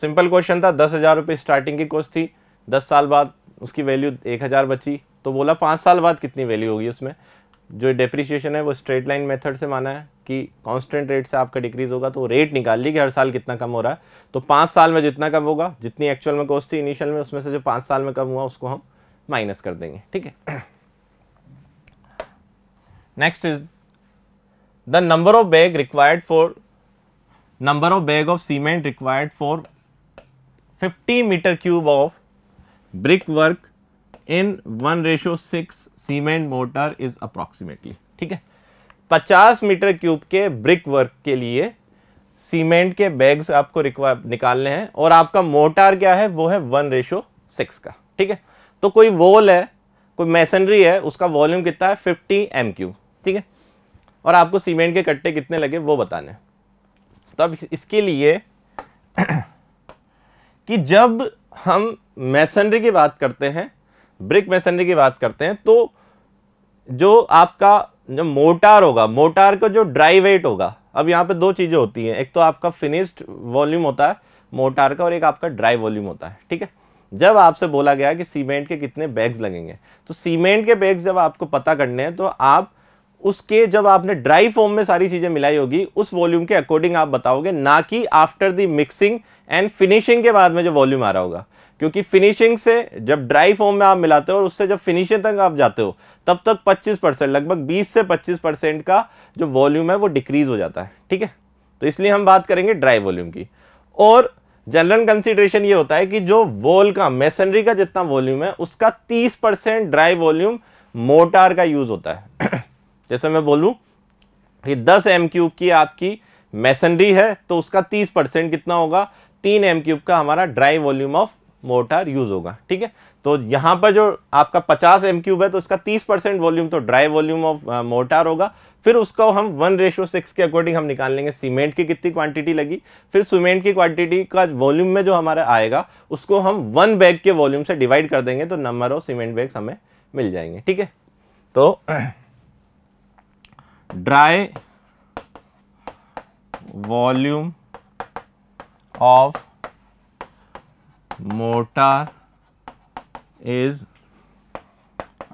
A: सिंपल क्वेश्चन था दस हज़ार रुपये स्टार्टिंग की कॉस्ट थी दस साल बाद उसकी वैल्यू एक हज़ार बची तो बोला पाँच साल बाद कितनी वैल्यू होगी उसमें जो डेप्रिशिएशन है वो स्ट्रेट लाइन मेथड से माना है कि कांस्टेंट रेट से आपका डिक्रीज होगा तो रेट निकाल ली कि हर साल कितना कम हो रहा है तो पाँच साल में जितना कम होगा जितनी एक्चुअल में कॉस्ट थी इनिशियल में उसमें से जो पाँच साल में कम हुआ उसको हम माइनस कर देंगे ठीक है next is the number of bag required for number of bag of cement required for 50 meter cube of brick work in 1 ratio 6 cement mortar is approximately ठीक है 50 मीटर क्यूब के ब्रिक वर्क के लिए cement के bags आपको require निकालने हैं और आपका मोटार क्या है वो है वन रेशो सिक्स का ठीक है तो कोई वॉल है कोई मैसनरी है उसका वॉल्यूम कितना है 50 एम क्यूब ठीक है और आपको सीमेंट के कट्टे कितने लगे वो बताने तो अब इसके लिए कि जब हम मैसनरी की बात करते हैं ब्रिक मैसनरी की बात करते हैं तो जो आपका जो मोटार होगा मोटार का जो ड्राई वेट होगा अब यहाँ पे दो चीज़ें होती हैं एक तो आपका फिनिश्ड वॉल्यूम होता है मोटार का और एक आपका ड्राई वॉल्यूम होता है ठीक है जब आपसे बोला गया कि सीमेंट के कितने बैग्स लगेंगे तो सीमेंट के बैग्स जब आपको पता करने हैं तो आप उसके जब आपने ड्राई फॉर्म में सारी चीज़ें मिलाई होगी उस वॉल्यूम के अकॉर्डिंग आप बताओगे ना कि after the mixing and finishing के बाद में जो वॉल्यूम आ रहा होगा क्योंकि फिनिशिंग से जब ड्राई फॉर्म में आप मिलाते हो और उससे जब फिनिशिंग तक आप जाते हो तब तक 25 परसेंट लगभग 20 से 25 परसेंट का जो वॉल्यूम है वो डिक्रीज़ हो जाता है ठीक है तो इसलिए हम बात करेंगे ड्राई वॉल्यूम की और जनरल कंसिडरेशन ये होता है कि जो वॉल का मेसनरी का जितना वॉल्यूम है उसका 30 परसेंट ड्राई वॉल्यूम मोटार का यूज़ होता है जैसे मैं बोलूँ कि दस एम क्यूब की आपकी मैसनरी है तो उसका तीस परसेंट कितना होगा तीन एम क्यूब का हमारा dry volume of mortar use होगा ठीक है तो यहाँ पर जो आपका 50 एम क्यूब है तो उसका 30 परसेंट वॉल्यूम तो ड्राई वॉल्यूम ऑफ मोटर होगा फिर उसको हम वन रेशो सिक्स के अकॉर्डिंग हम निकाल लेंगे सीमेंट की कितनी क्वांटिटी लगी फिर सीमेंट की क्वांटिटी का वॉल्यूम में जो हमारा आएगा उसको हम वन बैग के वॉल्यूम से डिवाइड कर देंगे तो नंबर ऑफ सीमेंट बैग्स हमें मिल जाएंगे ठीक है तो dry volume of mortar is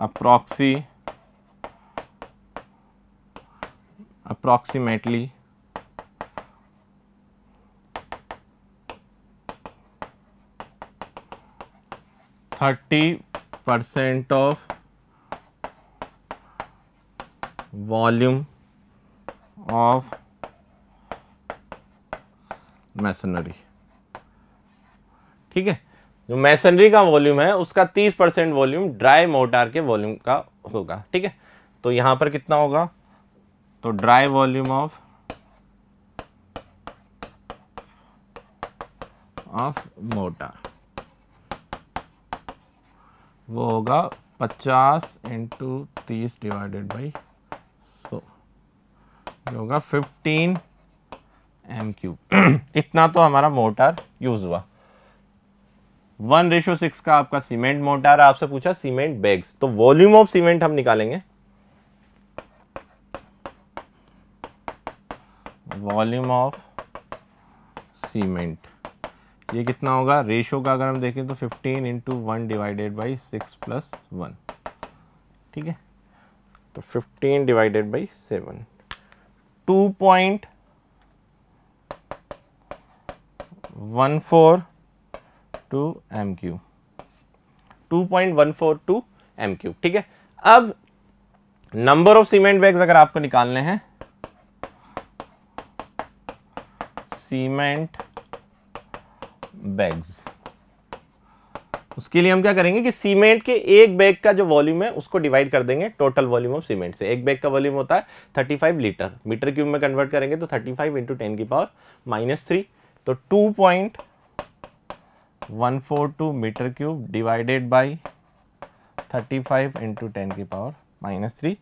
A: approxi approximately 30 percent of volume of masonry ठीक है जो मैसनरी का वॉल्यूम है उसका 30 परसेंट वॉल्यूम ड्राई मोटार के वॉल्यूम का होगा ठीक है तो यहां पर कितना होगा तो dry volume of of mortar वो होगा 50 इंटू तीस डिवाइडेड बाई ये होगा फिफ्टीन एम क्यूब इतना तो हमारा मोटार यूज़ हुआ वन रेशो सिक्स का आपका सीमेंट मोटार है आपसे पूछा सीमेंट बैग्स तो वॉल्यूम ऑफ सीमेंट हम निकालेंगे वॉल्यूम ऑफ सीमेंट ये कितना होगा रेशो का अगर हम देखें तो 15 into one divided by six plus one ठीक है तो 15 divided by seven two point one four two M Q two point one four two M Q ठीक है अब नंबर ऑफ सीमेंट बैग्स अगर आपको निकालने हैं सीमेंट बैग्स उसके लिए हम क्या करेंगे कि सीमेंट के एक बैग का जो वॉल्यूम है उसको डिवाइड कर देंगे टोटल वॉल्यूम ऑफ सीमेंट से एक बैग का वॉल्यूम होता है 35 लीटर मीटर क्यूब में कन्वर्ट करेंगे तो 35 फाइव इंटू टेन की पावर माइनस थ्री तो 2.142 metre cube divided by 35 five into ten की पावर माइनस थ्री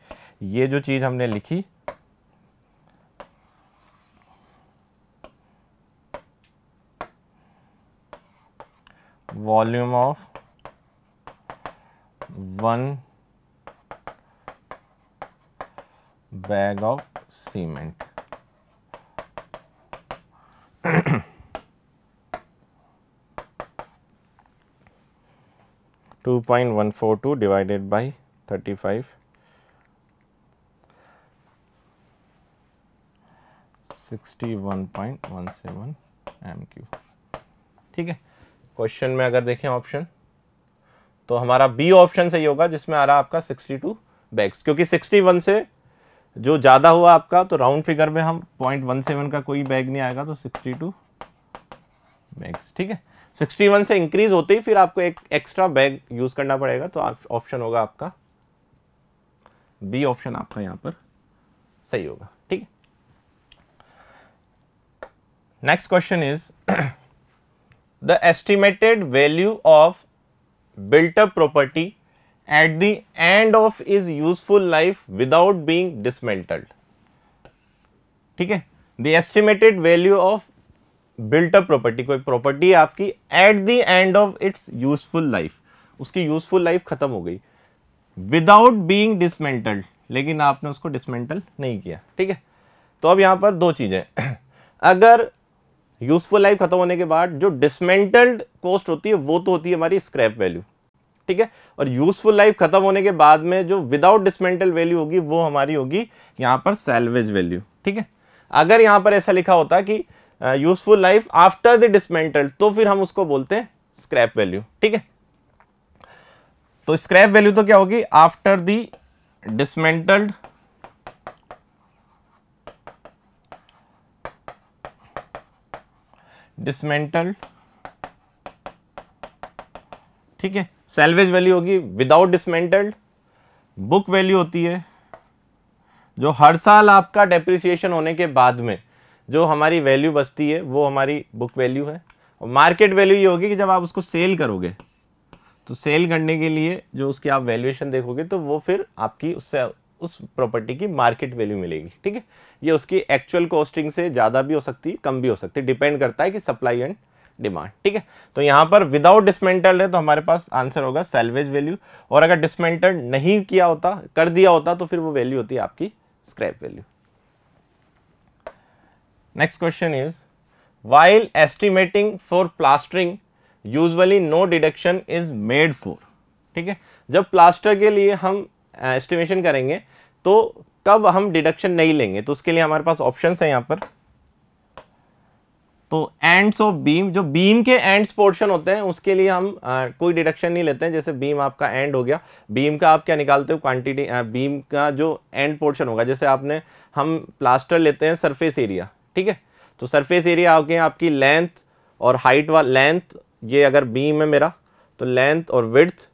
A: ये जो चीज़ हमने लिखी volume of 1 bag of cement. Two point one four two divided by thirty five sixty one point one seven m cube. ठीक है question में अगर देखें ऑप्शन तो हमारा बी ऑप्शन सही होगा जिसमें आ रहा आपका 62 बैग्स क्योंकि 61 से जो ज़्यादा हुआ आपका तो राउंड फिगर में हम पॉइंट वन सेवन का कोई बैग नहीं आएगा तो टू बैग्स ठीक है 61 से इंक्रीज होते ही फिर आपको एक एक्स्ट्रा बैग यूज़ करना पड़ेगा तो ऑप्शन होगा आपका बी ऑप्शन आपका यहाँ पर सही होगा ठीक है next question is the estimated value of built up property at the end of its useful life without being ठीक है the estimated value of built up property कोई प्रॉपर्टी आपकी at the end of its useful life उसकी useful life खत्म हो गई without being dismantled लेकिन आपने उसको डिसमेंटल नहीं किया ठीक है तो अब यहां पर दो चीज़ें अगर यूजफुल लाइफ खत्म होने के बाद जो डिसमेंटल्ड कॉस्ट होती है वो तो होती है हमारी स्क्रैप वैल्यू ठीक है और यूजफुल लाइफ खत्म होने के बाद में जो विदाउट डिसमेंटल वैल्यू होगी वो हमारी होगी यहाँ पर सैलवेज वैल्यू ठीक है अगर यहाँ पर ऐसा लिखा होता कि useful life after the dismantle तो फिर हम उसको बोलते हैं स्क्रैप वैल्यू ठीक है तो स्क्रैप वैल्यू तो क्या होगी आफ्टर द डिसमेंटल्ड डिसमेंटल्ड ठीक है सेल्वेज वैल्यू होगी विदाउट डिसमेंटल्ड बुक वैल्यू होती है जो हर साल आपका डेप्रिसिएशन होने के बाद में जो हमारी वैल्यू बचती है वो हमारी बुक वैल्यू है और मार्केट वैल्यू ये होगी कि जब आप उसको सेल करोगे तो सेल करने के लिए जो उसकी आप वैल्यूएशन देखोगे तो वो फिर आपकी उससे उस प्रॉपर्टी की मार्केट वैल्यू मिलेगी ठीक है ये उसकी एक्चुअल कॉस्टिंग से ज़्यादा भी हो सकती है कम भी हो सकती है डिपेंड करता है कि सप्लाई एंड डिमांड ठीक है तो यहाँ पर विदाउट डिसमेंटल है तो हमारे पास आंसर होगा सेल्वेज वैल्यू और अगर डिसमेंटल नहीं किया होता कर दिया होता तो फिर वो वैल्यू होती है आपकी scrap value next question is while estimating for plastering usually no deduction is made for ठीक है जब प्लास्टर के लिए हम एस्टिमेशन करेंगे तो कब हम डिडक्शन नहीं लेंगे तो उसके लिए हमारे पास ऑप्शंस हैं यहाँ पर तो एंड्स ऑफ बीम जो बीम के एंड्स पोर्शन होते हैं उसके लिए हम आ, कोई डिडक्शन नहीं लेते हैं जैसे बीम आपका एंड हो गया बीम का आप क्या निकालते हो क्वांटिटी बीम का जो एंड पोर्शन होगा जैसे आपने हम प्लास्टर लेते हैं सरफेस एरिया ठीक है तो सरफेस एरिया गया आपकी लेंथ और हाइट वा लेंथ ये अगर बीम है मेरा तो लेंथ और विड्थ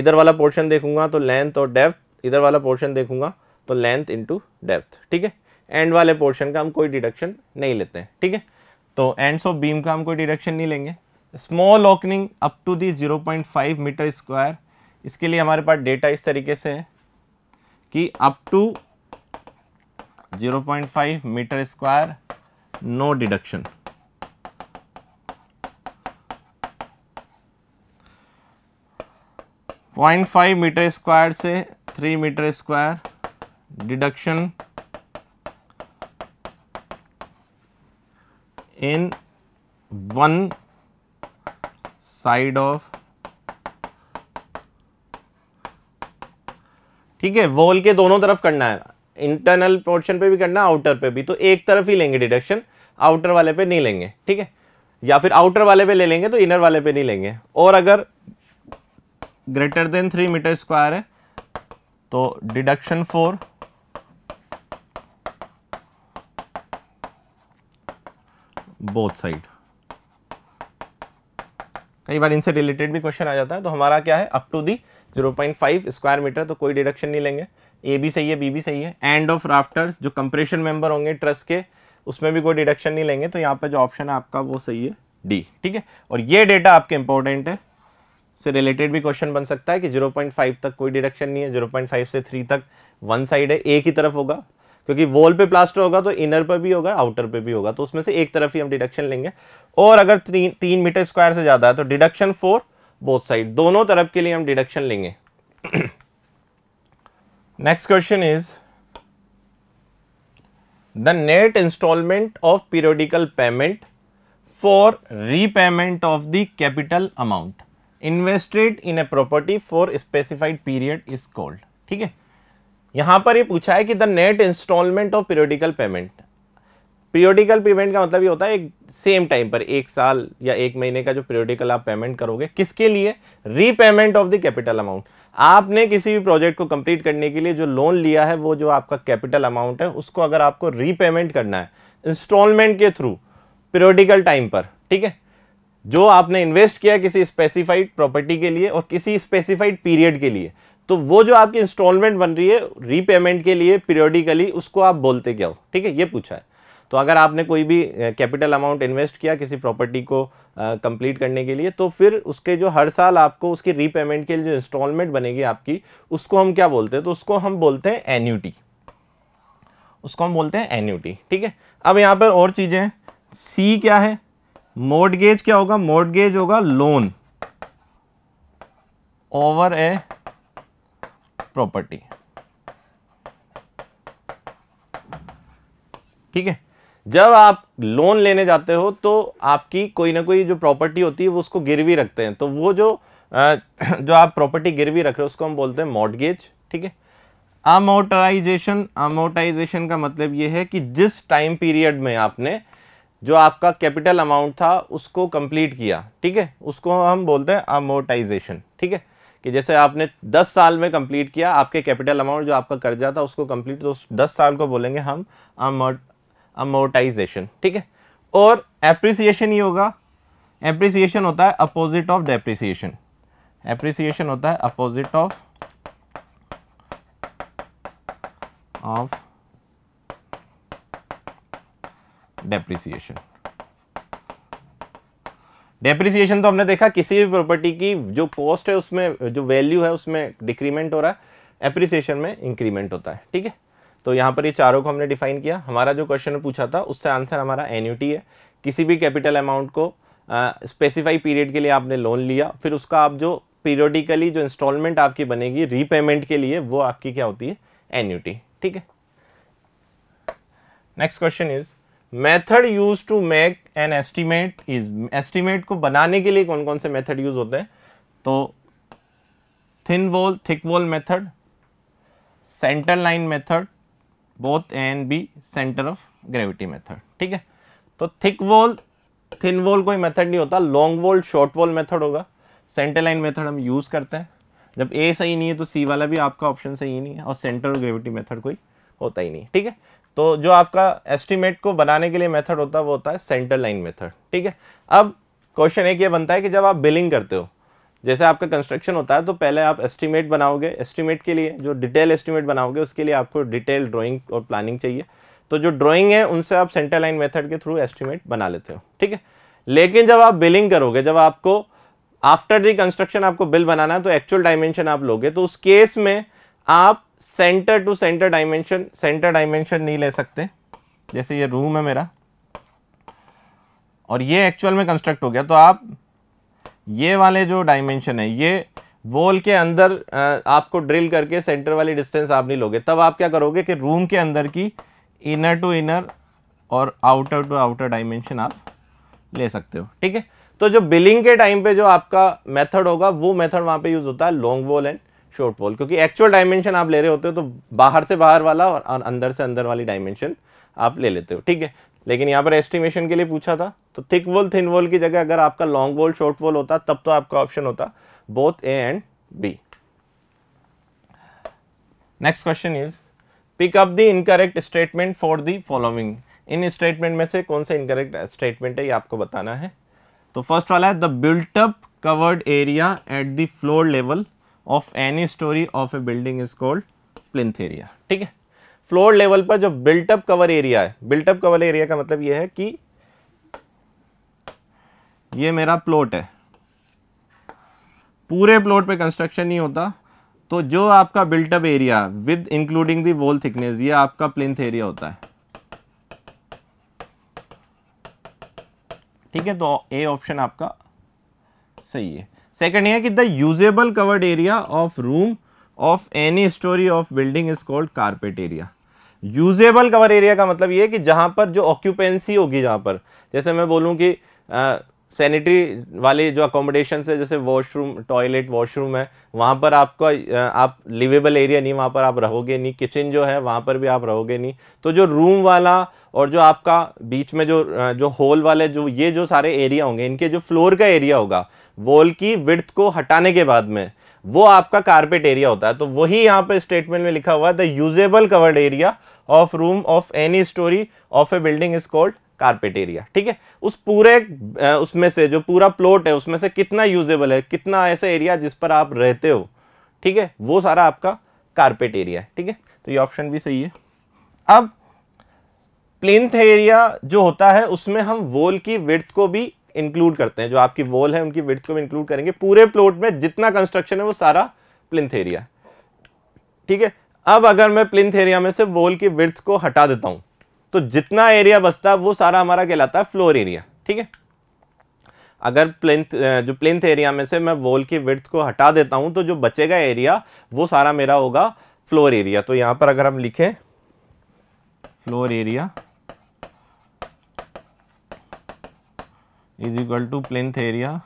A: इधर वाला पोर्शन देखूंगा तो लेंथ और डेप्थ इधर वाला पोर्शन देखूंगा तो लेंथ इंटू डेप्थ ठीक है एंड वाले पोर्शन का हम कोई डिडक्शन नहीं लेते हैं ठीक है तो एंड्स ऑफ बीम का हम कोई डिडक्शन नहीं लेंगे small opening up to the 0.5 metre square इसके लिए हमारे पास डेटा इस तरीके से है कि up to 0.5 metre square no deduction 0.5 metre square से 3 metre square deduction in one side of ठीक है वॉल के दोनों तरफ करना है इंटरनल पोर्शन पे भी करना आउटर पे भी तो एक तरफ ही लेंगे डिडक्शन आउटर वाले पे नहीं लेंगे ठीक है या फिर आउटर वाले पे ले लेंगे तो इनर वाले पे नहीं लेंगे और अगर greater than three metre square है तो डिडक्शन फोर बोथ साइड कई बार इनसे रिलेटेड भी क्वेश्चन आ जाता है तो हमारा क्या है up to the 0.5 square metre तो कोई डिडक्शन नहीं लेंगे ए भी सही है बी भी सही है एंड ऑफ राफ्टर जो कंप्रेशन मेंबर होंगे ट्रस के उसमें भी कोई डिडक्शन नहीं लेंगे तो यहाँ पर जो ऑप्शन है आपका वो सही है डी ठीक है और ये डेटा आपके इंपॉर्टेंट है से रिलेटेड भी क्वेश्चन बन सकता है कि 0.5 तक कोई डिडक्शन नहीं है 0.5 से 3 तक वन साइड है एक ही तरफ होगा क्योंकि वॉल पे प्लास्टर होगा तो इनर पर भी होगा आउटर पे भी होगा तो उसमें से एक तरफ ही हम डिडक्शन लेंगे और अगर तीन तीन मीटर स्क्वायर से ज़्यादा है तो डिडक्शन फोर बोथ साइड दोनों तरफ के लिए हम डिडक्शन लेंगे next question is the net instalment of periodical payment for repayment of the capital amount invested in a property for specified period is called ठीक है यहां पर ये पूछा है कि the net instalment of periodical payment periodical payment का मतलब ये होता है एक सेम टाइम पर एक साल या एक महीने का जो पीरियोडिकल आप पेमेंट करोगे किसके लिए repayment of the capital amount आपने किसी भी प्रोजेक्ट को कंप्लीट करने के लिए जो लोन लिया है वो जो आपका कैपिटल अमाउंट है उसको अगर आपको रीपेमेंट करना है इंस्टॉलमेंट के थ्रू पीरियोडिकल टाइम पर ठीक है जो आपने इन्वेस्ट किया किसी स्पेसिफाइड प्रॉपर्टी के लिए और किसी स्पेसिफाइड पीरियड के लिए तो वो जो आपकी इंस्टॉलमेंट बन रही है रीपेमेंट के लिए पीरियडिकली उसको आप बोलते क्या हो ठीक है ये पूछा है तो अगर आपने कोई भी कैपिटल अमाउंट इन्वेस्ट किया किसी प्रॉपर्टी को कंप्लीट करने के लिए तो फिर उसके जो हर साल आपको उसकी रीपेमेंट के लिए जो इंस्टॉलमेंट बनेगी आपकी उसको हम क्या बोलते हैं तो उसको हम बोलते हैं एन्यूटी उसको हम बोलते हैं एन्यूटी ठीक है अब यहाँ पर और चीज़ें सी क्या है मोडगेज क्या होगा मोडगेज होगा लोन ओवर ए प्रॉपर्टी ठीक है जब आप लोन लेने जाते हो तो आपकी कोई ना कोई जो प्रॉपर्टी होती है वो उसको गिरवी रखते हैं तो वो जो जो आप प्रॉपर्टी गिरवी रख रहे हो उसको हम बोलते हैं मोडगेज ठीक है अमोटाइजेशन अमोटाइजेशन का मतलब ये है कि जिस टाइम पीरियड में आपने जो आपका कैपिटल अमाउंट था उसको कंप्लीट किया ठीक है उसको हम बोलते हैं अमोटाइजेशन ठीक है कि जैसे आपने 10 साल में कंप्लीट किया आपके कैपिटल अमाउंट जो आपका कर्जा था उसको कंप्लीट तो उस 10 साल को बोलेंगे हम अमोटाइजेशन ठीक है और एप्रिसिएशन ही होगा एप्रिसिएशन होता है अपोजिट ऑफ डेप्रिसिएशन एप्रिसिएशन होता है opposite of of depreciation depreciation तो हमने देखा किसी भी प्रॉपर्टी की जो कॉस्ट है उसमें जो वैल्यू है उसमें डिक्रीमेंट हो रहा है एप्रिसिएशन में इंक्रीमेंट होता है ठीक है तो यहाँ पर ये चारों को हमने डिफाइन किया हमारा जो क्वेश्चन पूछा था उससे आंसर हमारा एन्यूटी है किसी भी कैपिटल अमाउंट को स्पेसिफाई पीरियड के लिए आपने लोन लिया फिर उसका आप जो पीरियोडिकली जो इंस्टॉलमेंट आपकी बनेगी रीपेमेंट के लिए वो आपकी क्या होती है एन्यूटी ठीक है next question is method use to make an estimate is estimate को बनाने के लिए कौन कौन से मेथड यूज होते हैं तो thin wall thick wall method centre line method both A and B centre of gravity method ठीक है तो थिक वॉल थिन वॉल कोई मेथड नहीं होता long wall short wall method होगा सेंटर लाइन मेथड हम यूज़ करते हैं जब ए सही नहीं है तो सी वाला भी आपका ऑप्शन सही नहीं है और सेंटर ऑफ ग्रेविटी मेथड कोई होता ही नहीं ठीक है तो जो आपका एस्टिमेट को बनाने के लिए मेथड होता है वो होता है सेंटर लाइन मेथड ठीक है अब क्वेश्चन एक ये बनता है कि जब आप बिलिंग करते हो जैसे आपका कंस्ट्रक्शन होता है तो पहले आप एस्टिमेट बनाओगे एस्टिमेट के लिए जो डिटेल एस्टिमेट बनाओगे उसके लिए आपको डिटेल ड्रॉइंग और प्लानिंग चाहिए तो जो ड्रॉइंग है उनसे आप सेंटर लाइन मेथड के थ्रू एस्टिमेट बना लेते हो ठीक है लेकिन जब आप बिलिंग करोगे जब आपको आफ्टर दी कंस्ट्रक्शन आपको बिल बनाना है तो एक्चुअल डायमेंशन आप लोगे तो उस केस में आप centre to centre dimension centre dimension नहीं ले सकते जैसे ये रूम है मेरा और ये एक्चुअल में कंस्ट्रक्ट हो गया तो आप ये वाले जो डायमेंशन है ये वॉल के अंदर आपको ड्रिल करके सेंटर वाली डिस्टेंस आप नहीं लोगे तब आप क्या करोगे कि रूम के अंदर की इनर टू इनर और आउटर टू आउटर डायमेंशन आप ले सकते हो ठीक है तो जो बिलिंग के टाइम पे जो आपका मेथड होगा वो मेथड वहाँ पे यूज़ होता है long wall and short wall क्योंकि एक्चुअल डायमेंशन आप ले रहे होते हो तो बाहर से बाहर वाला और अं-, अंदर से अंदर वाली डायमेंशन आप ले लेते हो ठीक है लेकिन यहाँ पर एस्टिमेशन के लिए पूछा था तो थिक वॉल थिन वोल की जगह अगर आपका लॉन्ग वोल शॉर्ट वॉल होता तब तो आपका ऑप्शन होता both A and B next question is pick up the incorrect statement for the following इन स्टेटमेंट में से कौन सा इनकरेक्ट स्टेटमेंट है ये आपको बताना है तो फर्स्ट वाला है the built up covered area at the floor level of any storey of a building is called plinth area ठीक है फ्लोर लेवल पर जो बिल्टअप कवर एरिया है बिल्टअप कवर एरिया का मतलब यह है कि यह मेरा प्लॉट है पूरे प्लॉट पे कंस्ट्रक्शन नहीं होता तो जो आपका built up area with including the wall thickness ये आपका प्लिंथ एरिया होता है ठीक है तो ए ऑप्शन आपका सही है सेकेंड ये कि the usable covered area of room of any storey of building is called carpet area usable cover area का मतलब ये कि जहाँ पर जो ऑक्यूपेंसी होगी जहाँ पर जैसे मैं बोलूँ कि सैनिटरी वाले जो अकोमोडेशन है जैसे वॉशरूम टॉयलेट वॉशरूम है वहाँ पर आपका आप लिवेबल एरिया नहीं वहाँ पर आप रहोगे नहीं किचन जो है वहाँ पर भी आप रहोगे नहीं तो जो रूम वाला और जो आपका बीच में जो जो हॉल वाले जो ये जो सारे एरिया होंगे इनके जो फ्लोर का एरिया होगा वॉल की विड्थ को हटाने के बाद में वो आपका कारपेट एरिया होता है तो वही यहाँ पर स्टेटमेंट में लिखा हुआ है the usable covered area of room of any storey of a building is called carpet area ठीक है उस पूरे उसमें से जो पूरा प्लॉट है उसमें से कितना यूजेबल है कितना ऐसा एरिया जिस पर आप रहते हो ठीक है वो सारा आपका कारपेट एरिया है ठीक है तो ये ऑप्शन भी सही है अब प्लिंथ एरिया जो होता है उसमें हम वॉल की विड्थ को भी इंक्लूड करते हैं जो आपकी वॉल है उनकी विड्थ को भी इंक्लूड करेंगे पूरे प्लॉट में जितना कंस्ट्रक्शन है वो सारा प्लिंथ एरिया ठीक है अब अगर मैं प्लिंथ एरिया में से वॉल की विड्थ को हटा देता हूं तो जितना एरिया बचता है वो सारा हमारा कहलाता है फ्लोर एरिया ठीक है अगर प्लिंथ जो प्लिंथ एरिया में से मैं वॉल की विड्थ को हटा देता हूं तो जो बचेगा एरिया वो सारा मेरा होगा फ्लोर एरिया तो यहां पर अगर हम लिखें floor area is equal to plinth area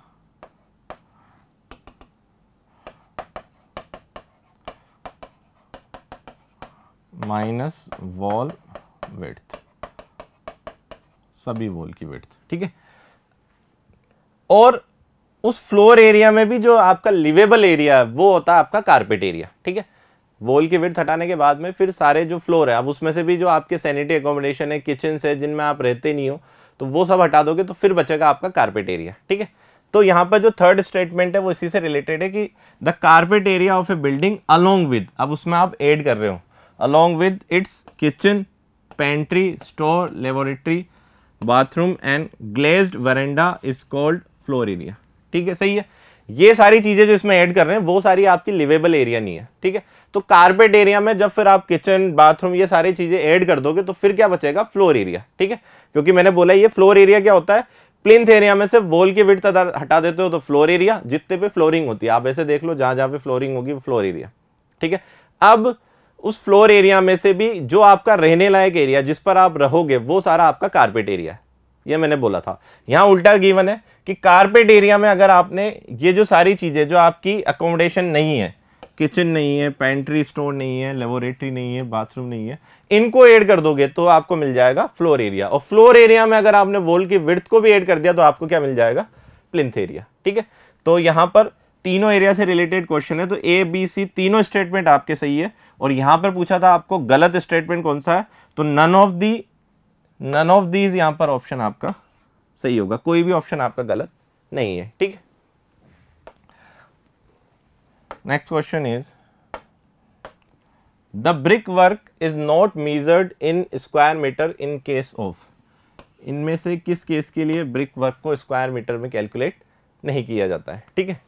A: minus wall width सभी वॉल की विड्थ ठीक है और उस फ्लोर एरिया में भी जो आपका लिवेबल एरिया है वो होता है आपका कारपेट एरिया ठीक है वॉल की विर्थ हटाने के बाद में फिर सारे जो फ्लोर है अब उसमें से भी जो आपके सैनिटी एकोमोडेशन है किचन है जिनमें आप रहते नहीं हो तो वो सब हटा दोगे तो फिर बचेगा आपका कारपेट एरिया ठीक है तो यहाँ पर जो थर्ड स्टेटमेंट है वो इसी से रिलेटेड है कि the carpet area of a building along with अब उसमें आप एड कर रहे हो along with its kitchen pantry store laboratory bathroom and glazed verandah is called floor area ठीक है सही है ये सारी चीज़ें जो इसमें ऐड कर रहे हैं वो सारी आपकी लिवेबल एरिया नहीं है ठीक है तो कारपेट एरिया में जब फिर आप किचन बाथरूम ये सारी चीज़ें ऐड कर दोगे तो फिर क्या बचेगा फ्लोर एरिया ठीक है क्योंकि मैंने बोला ये फ्लोर एरिया क्या होता है प्लिंथ एरिया में से वॉल की विट हटा देते हो तो फ्लोर एरिया जितने पे फ्लोरिंग होती है आप ऐसे देख लो जहाँ जहाँ पे फ्लोरिंग होगी फ्लोर एरिया ठीक है अब उस फ्लोर एरिया में से भी जो आपका रहने लायक एरिया जिस पर आप रहोगे वो सारा आपका कारपेट एरिया है ये मैंने बोला था यहाँ उल्टा गीवन है कि कारपेट एरिया में अगर आपने ये जो सारी चीज़ें जो आपकी अकोमोडेशन नहीं है किचन नहीं है पेंट्री स्टोर नहीं है लेबोरेटरी नहीं है बाथरूम नहीं है इनको ऐड कर दोगे तो आपको मिल जाएगा फ्लोर एरिया और फ्लोर एरिया में अगर आपने वॉल की विर्थ को भी ऐड कर दिया तो आपको क्या मिल जाएगा प्लिंथ एरिया ठीक है तो यहाँ पर तीनों एरिया से रिलेटेड क्वेश्चन है तो ए बी सी तीनों स्टेटमेंट आपके सही है और यहाँ पर पूछा था आपको गलत स्टेटमेंट कौन सा है तो none of the none of these यहाँ पर ऑप्शन आपका सही होगा कोई भी ऑप्शन आपका गलत नहीं है ठीक है Next question is the brick work is not measured in square meter in case of इनमें से किस केस के लिए ब्रिक वर्क को स्क्वायर मीटर में कैलकुलेट नहीं किया जाता है ठीक है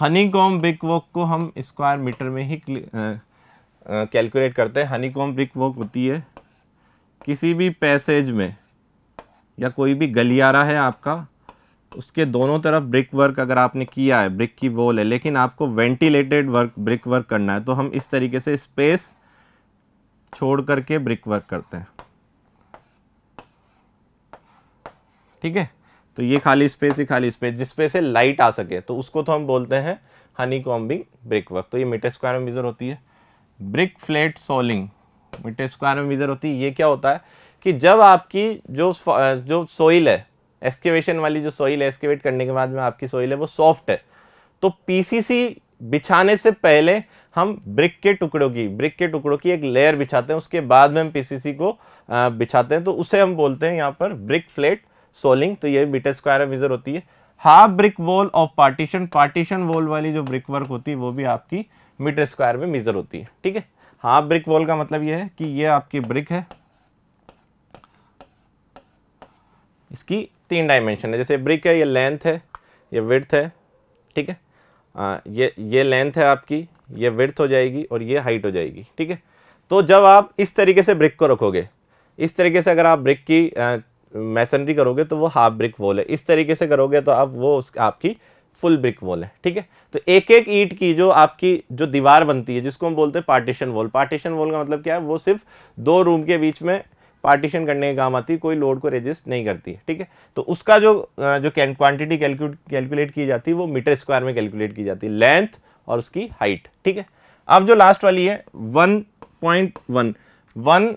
A: हनी कॉम ब्रिक वर्क को हम स्क्वायर मीटर में ही कैलकुलेट करते हैं हनी कॉम ब्रिक वर्क होती है किसी भी पैसेज में या कोई भी गलियारा है आपका उसके दोनों तरफ ब्रिक वर्क अगर आपने किया है ब्रिक की वॉल है लेकिन आपको वेंटिलेटेड वर्क ब्रिक वर्क करना है तो हम इस तरीके से स्पेस छोड़ करके ब्रिक वर्क करते हैं ठीक है तो ये खाली स्पेस ही खाली स्पेस जिसपे से लाइट आ सके तो उसको तो हम बोलते हैं हनी कॉम्बिंग ब्रिक वर्क तो ये मिटे स्क्वायर में होती है brick flat soling metre square में होती है ये क्या होता है कि जब आपकी जो जो सोइल है एक्सकेवेशन वाली जो सॉइल है एक्सकेवेट करने के बाद में आपकी सॉइल है वो सॉफ्ट है तो पीसीसी बिछाने से पहले हम ब्रिक के टुकड़ों की ब्रिक के टुकड़ों की एक लेयर बिछाते हैं उसके बाद में हम पीसीसी को बिछाते हैं तो उसे हम बोलते हैं यहाँ पर ब्रिक फ्लेट सोलिंग तो ये मीटर स्क्वायर मीजर होती है हाफ ब्रिक वॉल और पार्टीशन पार्टीशन वॉल वाली जो ब्रिक वर्क होती है वो भी आपकी मीटर स्क्वायर में मीजर होती है ठीक है हाफ ब्रिक वॉल का मतलब ये है कि ये आपकी ब्रिक है इसकी तीन डायमेंशन है जैसे ब्रिक है ये लेंथ है ये विड्थ है ठीक है आ, ये ये लेंथ है आपकी ये विड्थ हो जाएगी और ये हाइट हो जाएगी ठीक है तो जब आप इस तरीके से ब्रिक को रखोगे इस तरीके से अगर आप ब्रिक की मैसनरी करोगे तो वो हाफ ब्रिक वॉल है इस तरीके से करोगे तो आप वो उस आपकी फुल ब्रिक वॉल है ठीक है तो एक एक ईट की जो आपकी जो दीवार बनती है जिसको हम बोलते हैं पार्टीशन वॉल पार्टीशन वॉल का मतलब क्या है वो सिर्फ दो रूम के बीच में पार्टीशन करने के काम आती है कोई लोड को रजिस्ट नहीं करती ठीक है तो उसका जो जो क्वांटिटी कैलकुलेट की जाती है वो मीटर स्क्वायर में कैलकुलेट की जाती है लेंथ और उसकी हाइट ठीक है अब जो लास्ट वाली है वन पॉइंट वन वन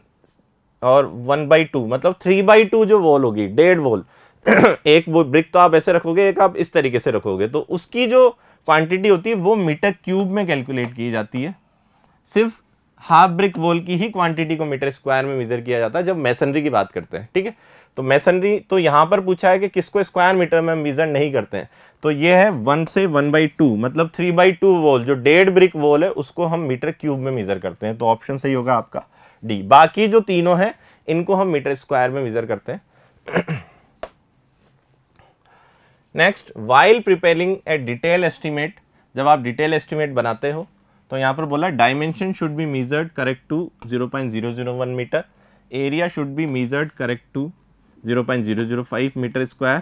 A: और वन बाई टू मतलब थ्री बाई टू जो वॉल होगी डेढ़ वॉल एक वो ब्रिक तो आप ऐसे रखोगे एक आप इस तरीके से रखोगे तो उसकी जो क्वांटिटी होती है वो मीटर क्यूब में कैलकुलेट की जाती है सिर्फ हाफ ब्रिक वॉल की ही क्वांटिटी को मीटर स्क्वायर में मेजर किया जाता है जब मैसनरी की बात करते हैं ठीक है तो मैसनरी तो यहाँ पर पूछा है कि किसको स्क्वायर मीटर में मेजर नहीं करते हैं तो ये है वन से वन बाई टू मतलब थ्री बाई टू वॉल जो डेढ़ ब्रिक वॉल है उसको हम मीटर क्यूब में मेजर करते हैं तो ऑप्शन सही होगा आपका डी बाकी जो तीनों हैं इनको हम मीटर स्क्वायर में मेजर करते हैं next while preparing a detail estimate जब आप डिटेल एस्टिमेट बनाते हो तो यहाँ पर बोला dimension should be measured correct to 0.001 metre area should be measured correct to 0.005 metre square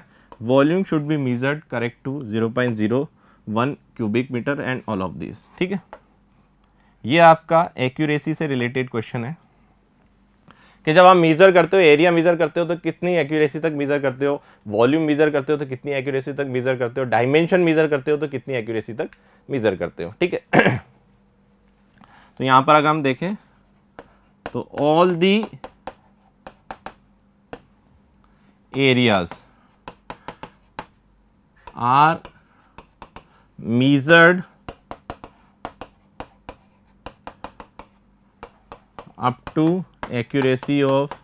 A: volume should be measured correct to 0.01 cubic metre and all of this ठीक है ये आपका एक्यूरेसी से रिलेटेड क्वेश्चन है कि जब आप मीज़र करते हो एरिया मीज़र करते हो तो कितनी एक्यूरेसी तक मीज़र करते हो वॉल्यूम मीज़र करते हो तो कितनी एक्यूरेसी तक मीज़र करते हो डायमेंशन मीज़र करते हो तो कितनी एक्यूरेसी तक मीज़र करते हो ठीक है तो यहाँ पर अगर हम देखें तो all the areas are measured up to accuracy of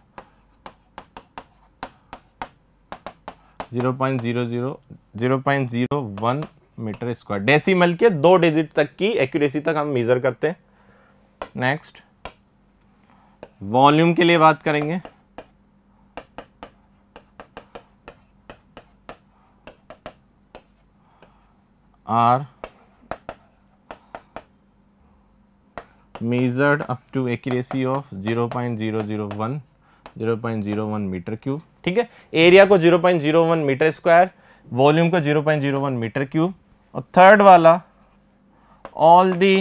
A: 0.00 0.01 metre square decimal के दो डिजिट तक की एक्यूरेसी तक हम मेज़र करते हैं नेक्स्ट वॉल्यूम के लिए बात करेंगे are zero zero one zero point 0.001 0.01 metre cube ठीक है एरिया को 0.01 मीटर स्क्वायर वॉल्यूम को 0.01 मीटर क्यूब और थर्ड वाला all the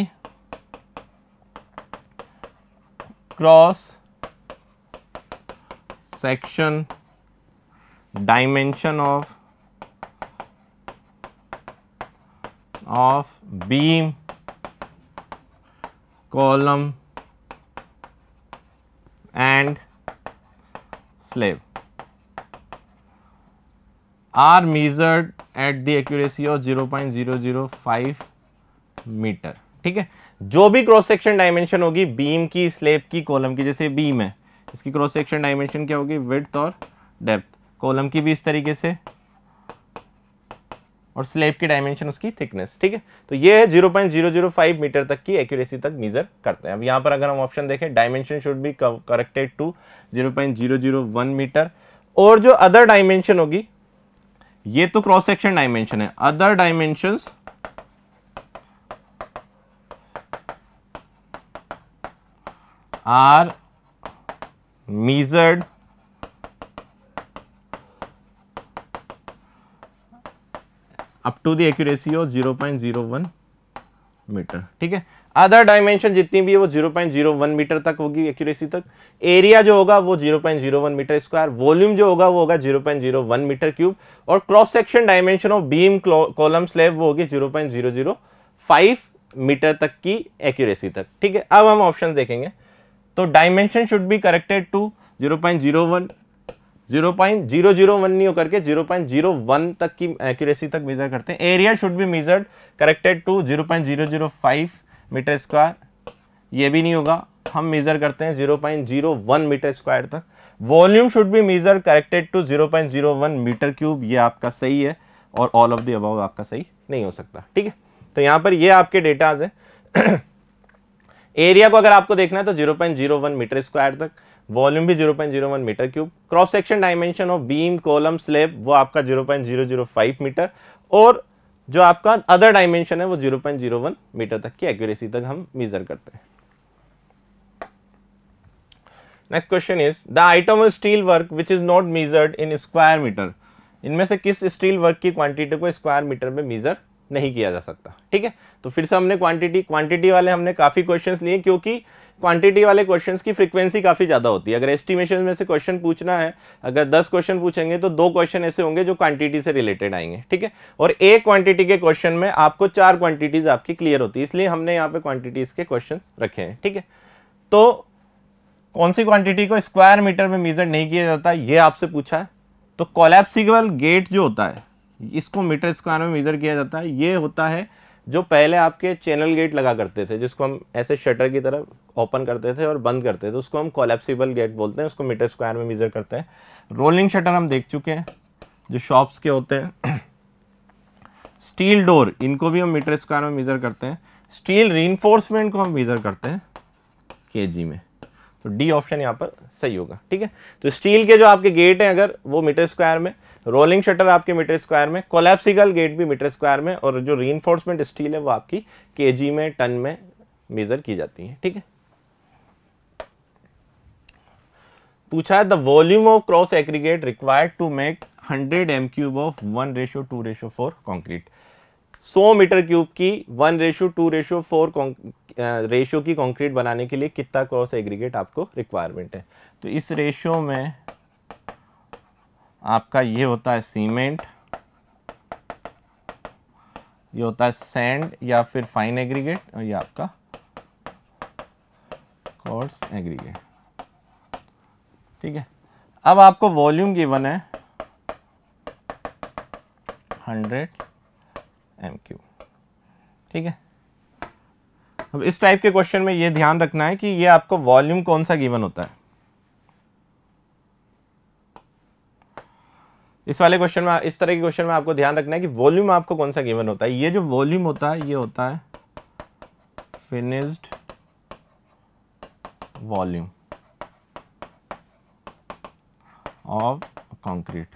A: cross section dimension of of beam column and slab are measured at the accuracy of 0.005 meter. ठीक है जो भी क्रॉस सेक्शन डायमेंशन होगी बीम की स्लेब की कॉलम की जैसे बीम है इसकी क्रॉस सेक्शन डायमेंशन क्या होगी विड्थ और डेप्थ कॉलम की भी इस तरीके से और स्लेब की डायमेंशन उसकी थिकनेस ठीक है तो ये है 0.005 मीटर तक की एक्यूरेसी तक मेजर करते हैं अब यहाँ पर अगर हम ऑप्शन देखें dimension should be corrected to 0.001 metre और जो अदर डायमेंशन होगी ये तो क्रॉस सेक्शन डायमेंशन है other dimensions are measured up to the accuracy of 0.01 metre ठीक है अदर डायमेंशन जितनी भी है वो 0.01 मीटर तक होगी एक्यूरेसी तक एरिया जो होगा वो 0.01 मीटर स्क्वायर वॉल्यूम जो होगा वो होगा 0.01 मीटर क्यूब और cross section dimension of beam column slab वो होगी 0.005 मीटर तक की एक्यूरेसी तक ठीक है अब हम ऑप्शन देखेंगे तो dimension should be corrected to 0.01 0.001 नहीं होकर के 0.01 तक की एक्यूरेसी तक मेजर करते हैं area should be measured corrected to 0.005 metre square ये भी नहीं होगा हम मेजर करते हैं 0.01 मीटर स्क्वायर तक volume should be measure corrected to 0.01 metre cube ये आपका सही है और ऑल ऑफ द अबाव आपका सही नहीं हो सकता ठीक है तो यहाँ पर ये आपके डेटाज हैं एरिया को अगर आपको देखना है तो 0.01 मीटर स्क्वायर तक वॉल्यूम भी 0.01 metre cube cross section dimension of beam column slab वो आपका 0.005 मीटर और जो आपका अदर डायमेंशन है वो 0.01 मीटर तक की एक्यूरेसी तक हम मेजर करते हैं next question is the item of steel work which is not measured in square metre इनमें से किस स्टील वर्क की क्वांटिटी को स्क्वायर मीटर में मीजर नहीं किया जा सकता ठीक है तो फिर से हमने क्वांटिटी क्वांटिटी वाले हमने काफ़ी क्वेश्चन लिए क्योंकि क्वांटिटी वाले क्वेश्चन की फ्रिक्वेंसी काफ़ी ज़्यादा होती है अगर एस्टिमेशन में से क्वेश्चन पूछना है अगर दस क्वेश्चन पूछेंगे तो दो क्वेश्चन ऐसे होंगे जो क्वांटिटी से रिलेटेड आएंगे ठीक है और एक क्वांटिटी के क्वेश्चन में आपको चार क्वांटिटीज़ आपकी क्लियर होती है इसलिए हमने यहाँ पे क्वांटिटीज़ के क्वेश्चन रखे हैं ठीक है तो कौन सी क्वांटिटी को स्क्वायर मीटर में मीजर नहीं किया जाता ये आपसे पूछा है तो कोलेप्सिबल गेट जो होता है इसको मीटर स्क्वायर में मेज़र किया जाता है ये होता है जो पहले आपके चैनल गेट लगा करते थे जिसको हम ऐसे शटर की तरह ओपन करते थे और बंद करते थे उसको हम कोलेप्सिबल गेट बोलते हैं उसको मीटर स्क्वायर में मेज़र करते हैं रोलिंग शटर हम देख चुके हैं जो शॉप्स के होते हैं स्टील डोर इनको भी हम मीटर स्क्वायर में मेज़र करते हैं स्टील रीइन्फोर्समेंट को हम मेज़र करते हैं के में तो डी ऑप्शन यहाँ पर सही होगा ठीक है तो स्टील के जो आपके गेट हैं अगर वो मीटर स्क्वायर में रोलिंग शटर आपके मीटर स्क्वायर में कोलेप्सिकल गेट भी मीटर स्क्वायर में और जो री स्टील है वो आपकी के में टन में मेज़र की जाती है ठीक है पूछा है the volume of coarse aggregate required to make 100 m cube of one ratio two ratio four concrete सो मीटर क्यूब की one ratio two ratio four ratio की कॉन्क्रीट बनाने के लिए कितना क्रॉस एग्रीगेट आपको रिक्वायरमेंट है तो इस रेशो में आपका ये होता है सीमेंट ये होता है सैंड या फिर फाइन एग्रीगेट और ये आपका कॉर्स एग्रीगेट ठीक है अब आपको वॉल्यूम गिवन है 100 एम ठीक है अब इस टाइप के क्वेश्चन में ये ध्यान रखना है कि ये आपको वॉल्यूम कौन सा गिवन होता है इस वाले क्वेश्चन में इस तरह के क्वेश्चन में आपको ध्यान रखना है कि वॉल्यूम आपको कौन सा गिवन होता है ये जो वॉल्यूम होता है ये होता है फिनिश्ड वॉल्यूम ऑफ कंक्रीट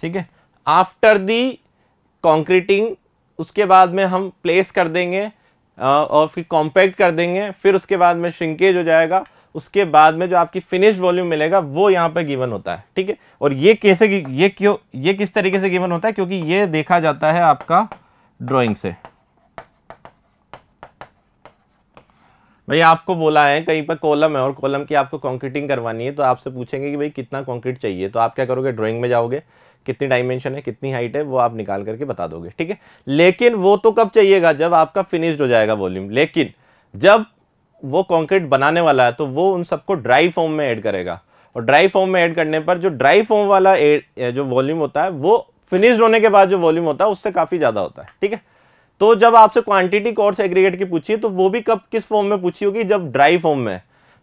A: ठीक है आफ्टर दी कॉन्क्रीटिंग उसके बाद में हम प्लेस कर देंगे और फिर कॉम्पैक्ट कर देंगे फिर उसके बाद में श्रिंकेज हो जाएगा उसके बाद में जो आपकी फिनिश वॉल्यूम मिलेगा वो यहाँ पर गिवन होता है ठीक है और ये कैसे ये क्यों ये किस तरीके से गिवन होता है क्योंकि ये देखा जाता है आपका ड्रॉइंग से भाई आपको बोला है कहीं पर कॉलम है और कॉलम की आपको कॉन्क्रीटिंग करवानी है तो आपसे पूछेंगे कि भाई कितना कॉन्क्रीट चाहिए तो आप क्या करोगे ड्राइंग में जाओगे कितनी डायमेंशन है कितनी हाइट है वो आप निकाल करके बता दोगे ठीक है लेकिन वो तो कब चाहिएगा जब आपका फिनिश्ड हो जाएगा वॉल्यूम लेकिन जब वो कॉन्क्रीट बनाने वाला है तो वो उन सबको ड्राई फॉर्म में ऐड करेगा और ड्राई फॉर्म में ऐड करने पर जो ड्राई फॉर्म वाला जो वॉल्यूम होता है वो फिनिश्ड होने के बाद जो वॉल्यूम होता है उससे काफ़ी ज़्यादा होता है ठीक है तो जब आपसे क्वांटिटी कोर्स एग्रीगेट की पूछी तो वो भी कब किस फॉर्म में पूछी होगी जब ड्राई फॉर्म में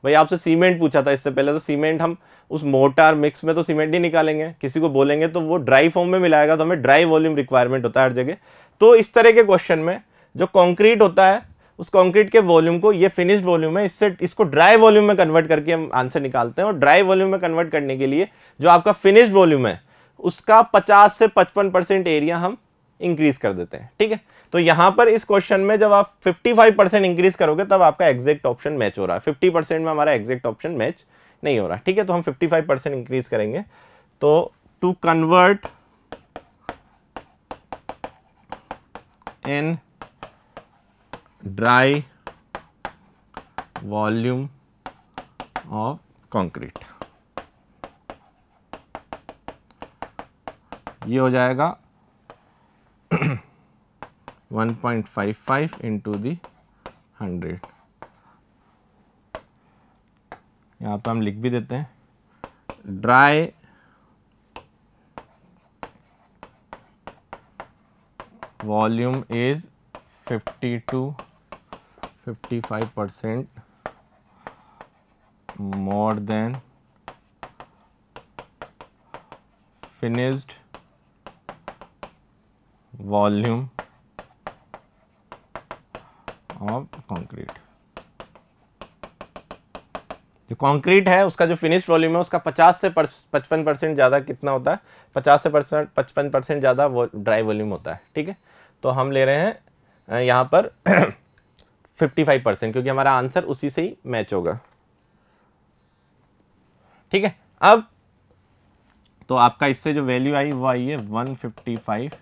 A: भाई आपसे सीमेंट पूछा था इससे पहले तो सीमेंट हम उस मोटार मिक्स में तो सीमेंट ही निकालेंगे किसी को बोलेंगे तो वो ड्राई फॉर्म में मिलाएगा तो हमें ड्राई वॉल्यूम रिक्वायरमेंट होता है हर जगह तो इस तरह के क्वेश्चन में जो कॉन्क्रीट होता है उस कंक्रीट के वॉल्यूम को ये फिनिश्ड वॉल्यूम है इससे इसको ड्राई वॉल्यूम में कन्वर्ट करके हम आंसर निकालते हैं और ड्राई वॉल्यूम में कन्वर्ट करने के लिए जो आपका फिनिश्ड वॉल्यूम है उसका 50 से 55 परसेंट एरिया हम इंक्रीज कर देते हैं ठीक है तो यहाँ पर इस क्वेश्चन में जब आप 55 परसेंट इंक्रीज करोगे तब आपका एग्जैक्ट ऑप्शन मैच हो रहा है फिफ्टी परसेंट में हमारा एग्जैक्ट ऑप्शन मैच नहीं हो रहा ठीक है तो हम फिफ्टी परसेंट इंक्रीज करेंगे तो to convert an dry volume of concrete ये हो जाएगा 1.55 point five five into hundred यहां पर हम लिख भी देते हैं dry volume is fifty two 55 percent more than finished volume of concrete जो कंक्रीट है उसका जो फिनिश वॉल्यूम है उसका 50 से पचपन परसेंट ज़्यादा कितना होता है 50 से परसेंट पचपन परसेंट ज़्यादा वो ड्राई वॉल्यूम होता है ठीक है तो हम ले रहे हैं यहाँ पर 55 परसेंट क्योंकि हमारा आंसर उसी से ही मैच होगा ठीक है अब तो आपका इससे जो वैल्यू आई वो आई है 155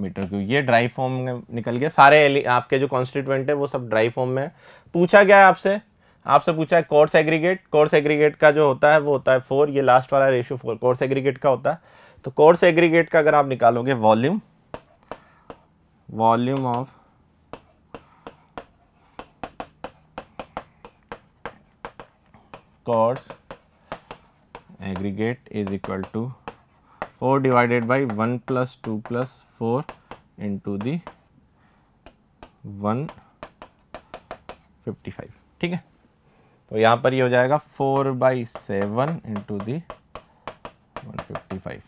A: मीटर क्योंकि ये ड्राई फॉर्म में निकल गया सारे आपके जो कॉन्स्टिट्यूंट है वो सब ड्राई फॉर्म में पूछा गया है आपसे आपसे पूछा है कोर्स एग्रीगेट कोर्स एग्रीगेट का जो होता है वो होता है फोर ये लास्ट वाला रेशियो फोर कोर्स एग्रीगेट का होता है तो कोर्स एग्रीगेट का अगर आप निकालोगे volume volume of cost aggregate is equal to 4 divided by 1 plus 2 plus 4 into the 155 ठीक है तो यहाँ पर ये हो जाएगा 4 by seven into the one fifty five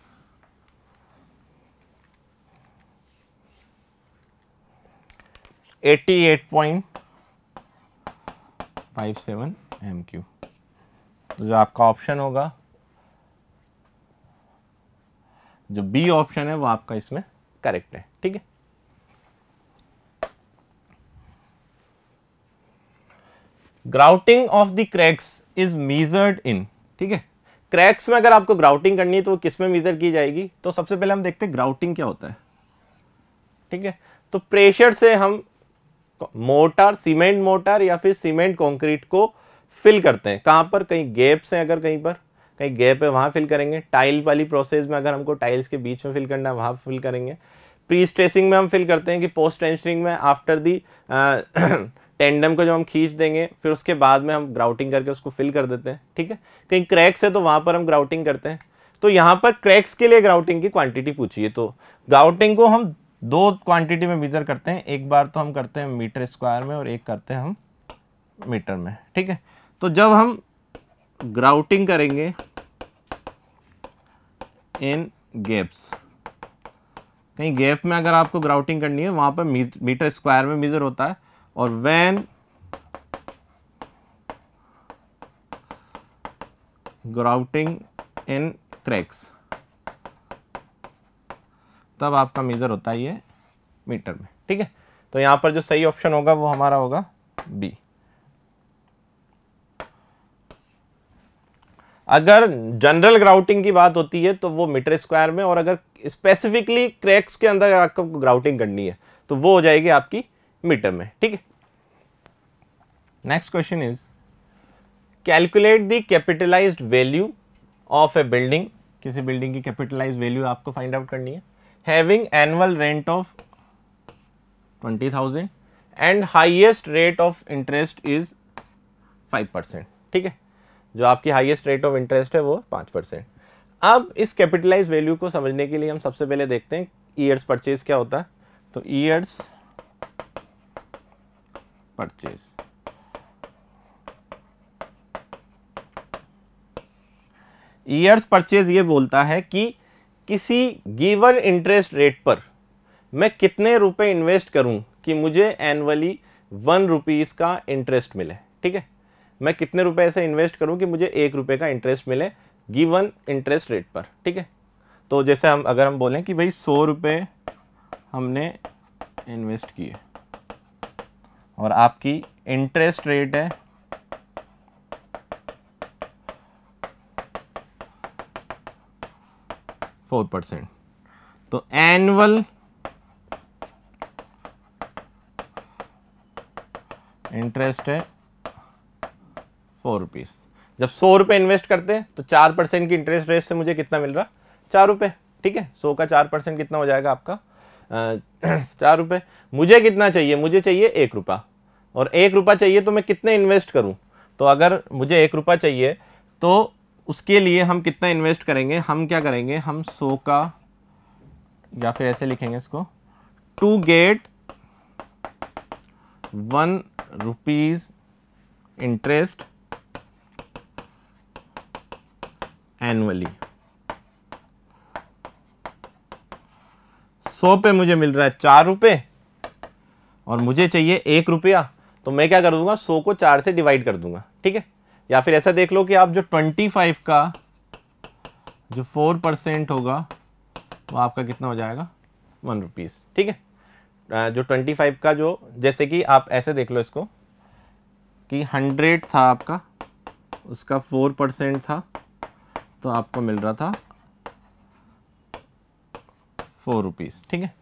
A: eighty eight point five seven m cube तो जो आपका ऑप्शन होगा जो बी ऑप्शन है वो आपका इसमें करेक्ट है ठीक है grouting of the cracks is measured in ठीक है क्रैक्स में अगर आपको ग्राउटिंग करनी है तो वो किस में मीजर की जाएगी तो सबसे पहले हम देखते हैं ग्राउटिंग क्या होता है ठीक है तो प्रेशर से हम मोटर सीमेंट मोटर या फिर सीमेंट कंक्रीट को फिल करते हैं कहाँ पर कहीं गैप्स हैं अगर कहीं पर कहीं गैप है वहाँ फिल करेंगे टाइल वाली प्रोसेस में अगर हमको टाइल्स के बीच में फिल करना है वहाँ फिल करेंगे प्री स्ट्रेसिंग में हम फिल करते हैं कि पोस्ट टेंशनिंग में आफ्टर दी टेंडम को जब हम खींच देंगे फिर उसके बाद में हम ग्राउटिंग करके उसको फिल कर देते हैं ठीक है कहीं क्रैक्स है तो वहाँ पर हम ग्राउटिंग करते हैं तो यहाँ पर क्रैक्स के लिए ग्राउटिंग की क्वांटिटी पूछिए तो ग्राउटिंग को हम दो क्वांटिटी में मेजर करते हैं एक बार तो हम करते हैं मीटर स्क्वायर में और एक करते हैं हम मीटर में ठीक है तो जब हम ग्राउटिंग करेंगे इन गैप्स कहीं गैप में अगर आपको ग्राउटिंग करनी है वहां पर मीटर स्क्वायर में मीजर होता है और वैन ग्राउटिंग इन क्रैक्स तब आपका मीजर होता है ये मीटर में ठीक है तो यहां पर जो सही ऑप्शन होगा वो हमारा होगा बी अगर जनरल ग्राउटिंग की बात होती है तो वो मीटर स्क्वायर में और अगर स्पेसिफिकली क्रैक्स के अंदर आपको ग्राउटिंग करनी है तो वो हो जाएगी आपकी मीटर में ठीक है next question is calculate the capitalised value of a building किसी बिल्डिंग की कैपिटलाइज वैल्यू आपको फाइंड आउट करनी है having annual rent of twenty thousand and highest rate of interest is five percent ठीक है जो आपकी हाईएस्ट रेट ऑफ इंटरेस्ट है वो पाँच परसेंट अब इस कैपिटलाइज वैल्यू को समझने के लिए हम सबसे पहले देखते हैं ईयर्स परचेज क्या होता है तो ईयर्स परचेज ईयर्स परचेज ये बोलता है कि किसी गिवन इंटरेस्ट रेट पर मैं कितने रुपए इन्वेस्ट करूं कि मुझे एनुअली वन रुपीज़ का इंटरेस्ट मिले ठीक है मैं कितने रुपए ऐसे इन्वेस्ट करूं कि मुझे एक रुपए का इंटरेस्ट मिले गिवन इंटरेस्ट रेट पर ठीक है तो जैसे हम अगर हम बोलें कि भाई सौ रुपये हमने इन्वेस्ट किए और आपकी इंटरेस्ट रेट है फोर परसेंट तो एनुअल इंटरेस्ट है फोर रुपीज़ जब सौ रुपये इन्वेस्ट करते हैं तो चार परसेंट की इंटरेस्ट रेट से मुझे कितना मिल रहा चार रुपये ठीक है सौ का चार परसेंट कितना हो जाएगा आपका चार रुपये मुझे कितना चाहिए मुझे चाहिए एक रुपया और एक रुपया चाहिए तो मैं कितने इन्वेस्ट करूँ तो अगर मुझे एक रुपया चाहिए तो उसके लिए हम कितना इन्वेस्ट करेंगे हम क्या करेंगे हम सौ का या फिर ऐसे लिखेंगे इसको to get one rupees interest annually सौ पे मुझे मिल रहा है चार रुपए और मुझे चाहिए एक रुपया तो मैं क्या कर दूंगा सौ को चार से डिवाइड कर दूंगा ठीक है या फिर ऐसा देख लो कि आप जो ट्वेंटी फाइव का जो फोर परसेंट होगा वो आपका कितना हो जाएगा वन रुपीज़ ठीक है जो ट्वेंटी फाइव का जो जैसे कि आप ऐसे देख लो इसको कि हंड्रेड था आपका उसका फोर परसेंट था तो आपको मिल रहा था फोर रुपीज़ ठीक है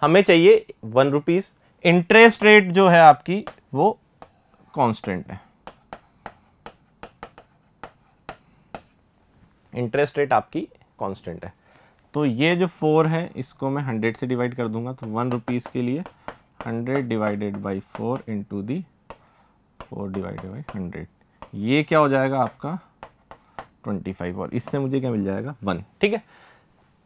A: हमें चाहिए वन रुपीज़ इंटरेस्ट रेट जो है आपकी वो कांस्टेंट है इंटरेस्ट रेट आपकी कांस्टेंट है तो ये जो फोर है इसको मैं हंड्रेड से डिवाइड कर दूंगा तो वन रुपीज़ के लिए hundred divided by four into the four divided by hundred ये क्या हो जाएगा आपका ट्वेंटी फाइव और इससे मुझे क्या मिल जाएगा वन ठीक है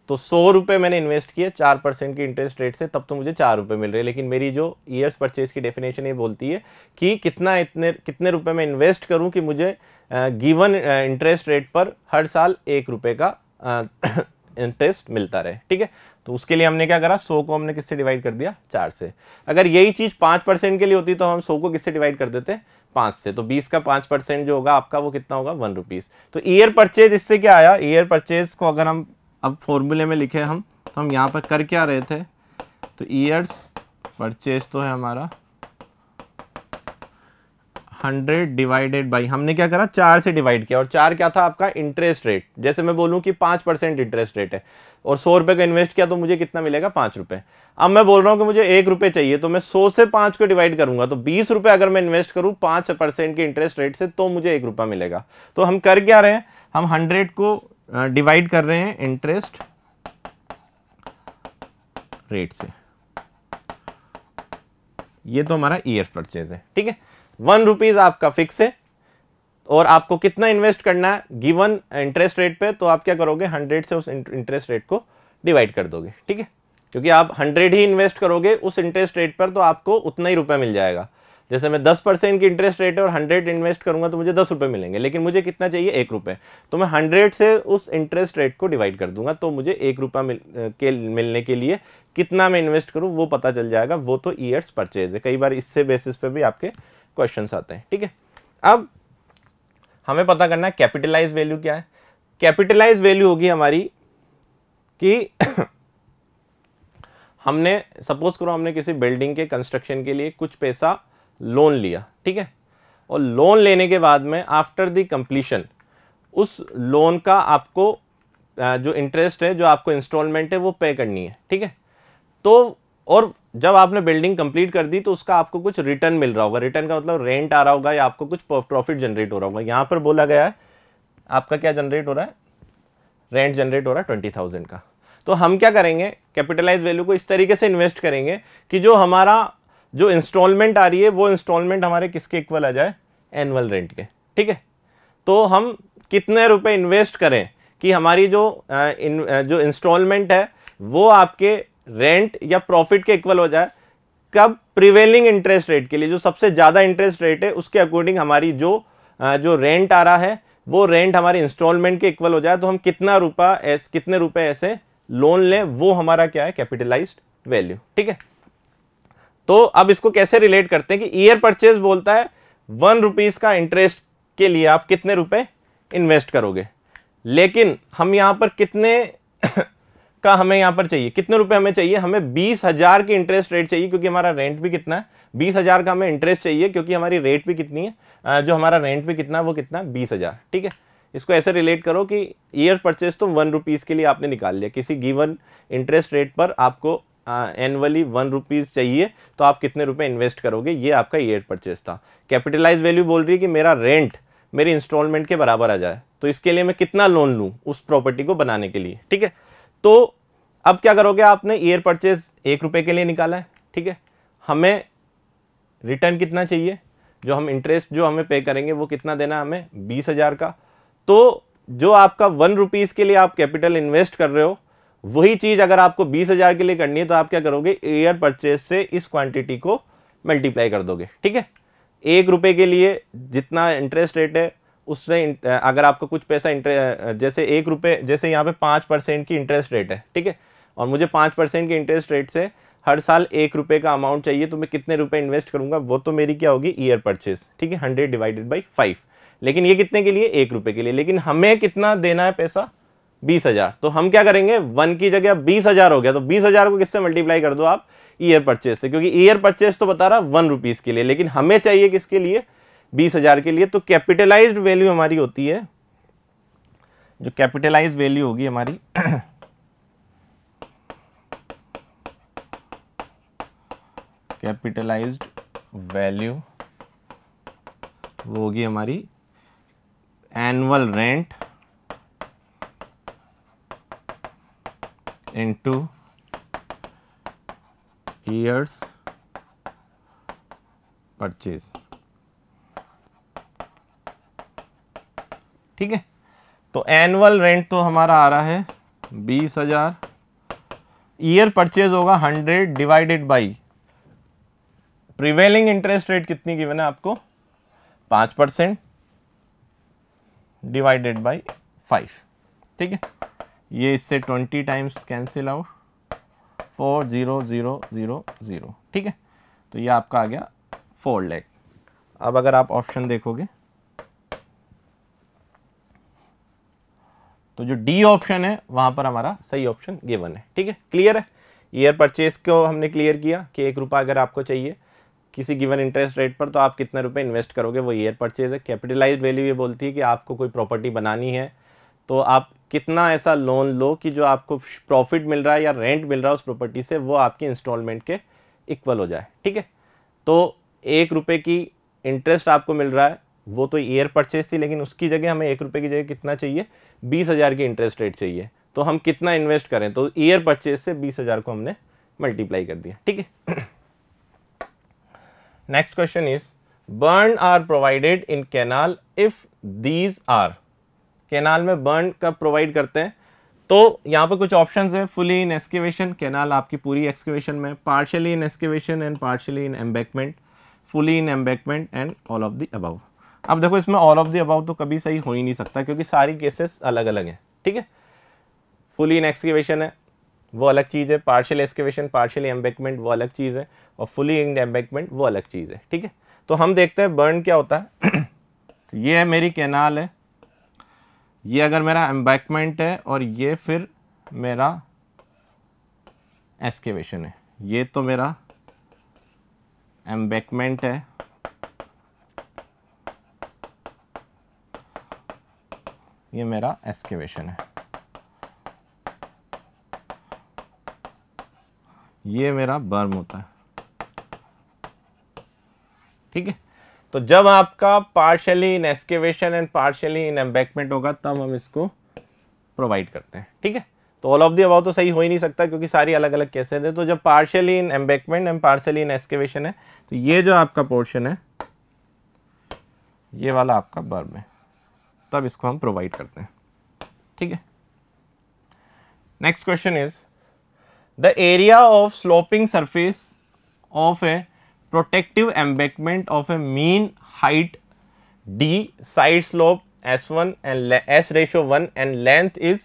A: तो सौ रुपये मैंने इन्वेस्ट किया चार परसेंट की इंटरेस्ट रेट से तब तो मुझे चार रुपये मिल रहे हैं लेकिन मेरी जो ईयर्स परचेज की डेफिनेशन ये बोलती है कि कितना इतने कितने रुपए मैं इन्वेस्ट करूं कि मुझे गिवन इंटरेस्ट रेट पर हर साल एक रुपये का इंटरेस्ट मिलता रहे ठीक है तो उसके लिए हमने क्या करा सौ को हमने किससे डिवाइड कर दिया चार से अगर यही चीज़ पाँच परसेंट के लिए होती तो हम सौ को किससे डिवाइड कर देते पाँच से तो बीस का पाँच परसेंट जो होगा आपका वो कितना होगा वन रुपीज़ तो ईयर परचेज इससे क्या आया ईयर परचेज को अगर हम अब फॉर्मूले में लिखे हम तो हम यहाँ पर कर क्या रहे थे तो ईयर्स परचेज तो है हमारा हंड्रेड डिवाइडेड बाई हमने क्या करा चार से डिवाइड किया और चार क्या था आपका इंटरेस्ट रेट जैसे मैं बोलूं कि पाँच परसेंट इंटरेस्ट रेट है और सौ रुपये का इन्वेस्ट किया तो मुझे कितना मिलेगा पाँच रुपये अब मैं बोल रहा हूं कि मुझे एक रुपये चाहिए तो मैं सौ से पाँच को डिवाइड करूंगा तो बीस रुपये अगर मैं इन्वेस्ट करूँ पाँच परसेंट के इंटरेस्ट रेट से तो मुझे एक रुपया मिलेगा तो हम कर क्या रहे हैं हम हंड्रेड को डिवाइड कर रहे हैं इंटरेस्ट रेट से ये तो हमारा ईयर परचेज है ठीक है वन रुपीज़ आपका फिक्स है और आपको कितना इन्वेस्ट करना है गिवन इंटरेस्ट रेट पे तो आप क्या करोगे हंड्रेड से उस इंटरेस्ट रेट को डिवाइड कर दोगे ठीक है क्योंकि आप हंड्रेड ही इन्वेस्ट करोगे उस इंटरेस्ट रेट पर तो आपको उतना ही रुपया मिल जाएगा जैसे मैं दस परसेंट की इंटरेस्ट रेट है और हंड्रेड इन्वेस्ट करूंगा तो मुझे दस रुपये मिलेंगे लेकिन मुझे कितना चाहिए एक रुपये तो मैं हंड्रेड से उस इंटरेस्ट रेट को डिवाइड कर दूंगा तो मुझे एक रुपया मिल के मिलने के लिए कितना मैं इन्वेस्ट करूँ वो पता चल जाएगा वो तो ईयर्स परचेज है कई बार इससे बेसिस पे भी आपके क्वेश्चन आते हैं ठीक है अब हमें पता करना है कैपिटलाइज वैल्यू क्या है कैपिटलाइज वैल्यू होगी हमारी कि हमने सपोज करो हमने किसी बिल्डिंग के कंस्ट्रक्शन के लिए कुछ पैसा लोन लिया ठीक है और लोन लेने के बाद में आफ्टर द कंप्लीशन उस लोन का आपको जो इंटरेस्ट है जो आपको इंस्टॉलमेंट है वो पे करनी है ठीक है तो और जब आपने बिल्डिंग कंप्लीट कर दी तो उसका आपको कुछ रिटर्न मिल रहा होगा रिटर्न का मतलब रेंट आ रहा होगा या आपको कुछ प्रॉफिट जनरेट हो रहा होगा यहाँ पर बोला गया है आपका क्या जनरेट हो रहा है रेंट जनरेट हो रहा है ट्वेंटी थाउजेंड का तो हम क्या करेंगे कैपिटलाइज वैल्यू को इस तरीके से इन्वेस्ट करेंगे कि जो हमारा जो इंस्टॉलमेंट आ रही है वो इंस्टॉलमेंट हमारे किसके इक्वल आ जाए एनुअल रेंट के ठीक है तो हम कितने रुपए इन्वेस्ट करें कि हमारी जो आ, इन, जो इंस्टॉलमेंट है वो आपके रेंट या प्रॉफिट के इक्वल हो जाए कब प्रिवेलिंग इंटरेस्ट रेट के लिए जो सबसे ज़्यादा इंटरेस्ट रेट है उसके अकॉर्डिंग हमारी जो जो रेंट आ रहा है वो रेंट हमारे इंस्टॉलमेंट के इक्वल हो जाए तो हम कितना रुपया ऐसे कितने रुपए ऐसे लोन लें वो हमारा क्या है कैपिटलाइज्ड वैल्यू ठीक है तो अब इसको कैसे रिलेट करते हैं कि ईयर परचेज बोलता है वन रुपीज़ का इंटरेस्ट के लिए आप कितने रुपए इन्वेस्ट करोगे लेकिन हम यहाँ पर कितने का हमें यहाँ पर चाहिए कितने रुपए हमें चाहिए हमें बीस हजार की इंटरेस्ट रेट चाहिए क्योंकि हमारा रेंट भी कितना है बीस हजार का हमें इंटरेस्ट चाहिए क्योंकि हमारी रेट भी कितनी है जो हमारा रेंट भी कितना है वो कितना है बीस हजार ठीक है इसको ऐसे रिलेट करो कि ईयर परचेज तो वन रुपीज़ के लिए आपने निकाल लिया किसी गिवन इंटरेस्ट रेट पर आपको एनअली वन रुपीज़ चाहिए तो आप कितने रुपए इन्वेस्ट करोगे ये आपका ईयर परचेज था कैपिटलाइज वैल्यू बोल रही है कि मेरा रेंट मेरे इंस्टॉलमेंट के बराबर आ जाए तो इसके लिए मैं कितना लोन लूँ उस प्रॉपर्टी को बनाने के लिए ठीक है तो अब क्या करोगे आपने ईयर परचेज एक रुपये के लिए निकाला है ठीक है हमें रिटर्न कितना चाहिए जो हम इंटरेस्ट जो हमें पे करेंगे वो कितना देना हमें बीस हज़ार का तो जो आपका वन रुपीज़ के लिए आप कैपिटल इन्वेस्ट कर रहे हो वही चीज़ अगर आपको बीस हज़ार के लिए करनी है तो आप क्या करोगे ईयर परचेज से इस क्वांटिटी को मल्टीप्लाई कर दोगे ठीक है एक रुपये के लिए जितना इंटरेस्ट रेट है उससे अगर आपको कुछ पैसा इंटरेस्ट जैसे एक रुपये जैसे यहाँ पे पाँच परसेंट की इंटरेस्ट रेट है ठीक है और मुझे पाँच परसेंट के इंटरेस्ट रेट से हर साल एक रुपये का अमाउंट चाहिए तो मैं कितने रुपये इन्वेस्ट करूँगा वो तो मेरी क्या होगी ईयर परचेज ठीक है हंड्रेड डिवाइडेड बाई फाइव लेकिन ये कितने के लिए एक रुपये के लिए लेकिन हमें कितना देना है पैसा बीस हज़ार तो हम क्या करेंगे वन की जगह बीस हज़ार हो गया तो बीस हज़ार को किससे मल्टीप्लाई कर दो आप ईयर परचेज से क्योंकि ईयर परचेज तो बता रहा वन रुपीज़ के लिए लेकिन हमें चाहिए किसके लिए बीस हज़ार के लिए तो कैपिटलाइज्ड वैल्यू हमारी होती है जो कैपिटलाइज वैल्यू होगी हमारी कैपिटलाइज्ड वैल्यू वो होगी हमारी annual rent into years purchase ठीक है तो एनुअल रेंट तो हमारा आ रहा है बीस हजार ईयर परचेज होगा hundred divided by prevailing interest rate कितनी गिवन है आपको पांच परसेंट डिवाइडेड बाई फाइव ठीक है ये इससे twenty times cancel out four zero zero zero zero ठीक है तो ये आपका आ गया फोर लैख अब अगर आप ऑप्शन देखोगे तो जो डी ऑप्शन है वहां पर हमारा सही ऑप्शन गिवन है ठीक है क्लियर है ईयर परचेज को हमने क्लियर किया कि एक रुपया अगर आपको चाहिए किसी गिवन इंटरेस्ट रेट पर तो आप कितने रुपए इन्वेस्ट करोगे वो ईयर परचेज है कैपिटलाइज वैल्यू ये बोलती है कि आपको कोई प्रॉपर्टी बनानी है तो आप कितना ऐसा लोन लो कि जो आपको प्रॉफिट मिल रहा है या रेंट मिल रहा है उस प्रॉपर्टी से वो आपकी इंस्टॉलमेंट के इक्वल हो जाए ठीक है तो एक रुपये की इंटरेस्ट आपको मिल रहा है वो तो ईयर परचेज थी लेकिन उसकी जगह हमें एक रुपये की जगह कितना चाहिए बीस हज़ार की इंटरेस्ट रेट चाहिए तो हम कितना इन्वेस्ट करें तो ईयर परचेज से बीस हज़ार को हमने मल्टीप्लाई कर दिया ठीक है Next question is burn are provided in canal if these are canal में burn कब provide करते हैं तो यहाँ पर कुछ ऑप्शन हैं फुली इन एक्सकेवेशन कैनाल आपकी पूरी एक्सकेवेशन में partially in excavation and partially in embankment fully in embankment and all of the above अब देखो इसमें ऑल ऑफ द अबाव तो कभी सही हो ही नहीं सकता क्योंकि सारी केसेस अलग अलग हैं ठीक है फुली इन एक्सकेवेशन है वो अलग चीज़ है पार्शियल एक्सकेवेशन पार्शियल एम्बेकमेंट वो अलग चीज़ है और फुली इंग एम्बेकमेंट वो अलग चीज़ है ठीक है तो हम देखते हैं बर्न क्या होता है तो ये है मेरी कैनाल है ये अगर मेरा एम्बैकमेंट है और ये फिर मेरा एक्सकेवेशन है ये तो मेरा एम्बेकमेंट है ये मेरा एक्सकेवेशन है ये मेरा बर्म होता है ठीक है तो जब आपका partially in excavation and partially in embankment होगा तब हम इसको प्रोवाइड करते हैं ठीक है तो ऑल ऑफ दी अबाउ तो सही हो ही नहीं सकता क्योंकि सारी अलग अलग कैसे है तो जब partially in embankment and partially in excavation है तो ये जो आपका पोर्शन है ये वाला आपका बर्म है तब इसको हम प्रोवाइड करते हैं ठीक है next question is area of sloping surface of a protective embankment of a mean height d side slope s one and s ratio one and length is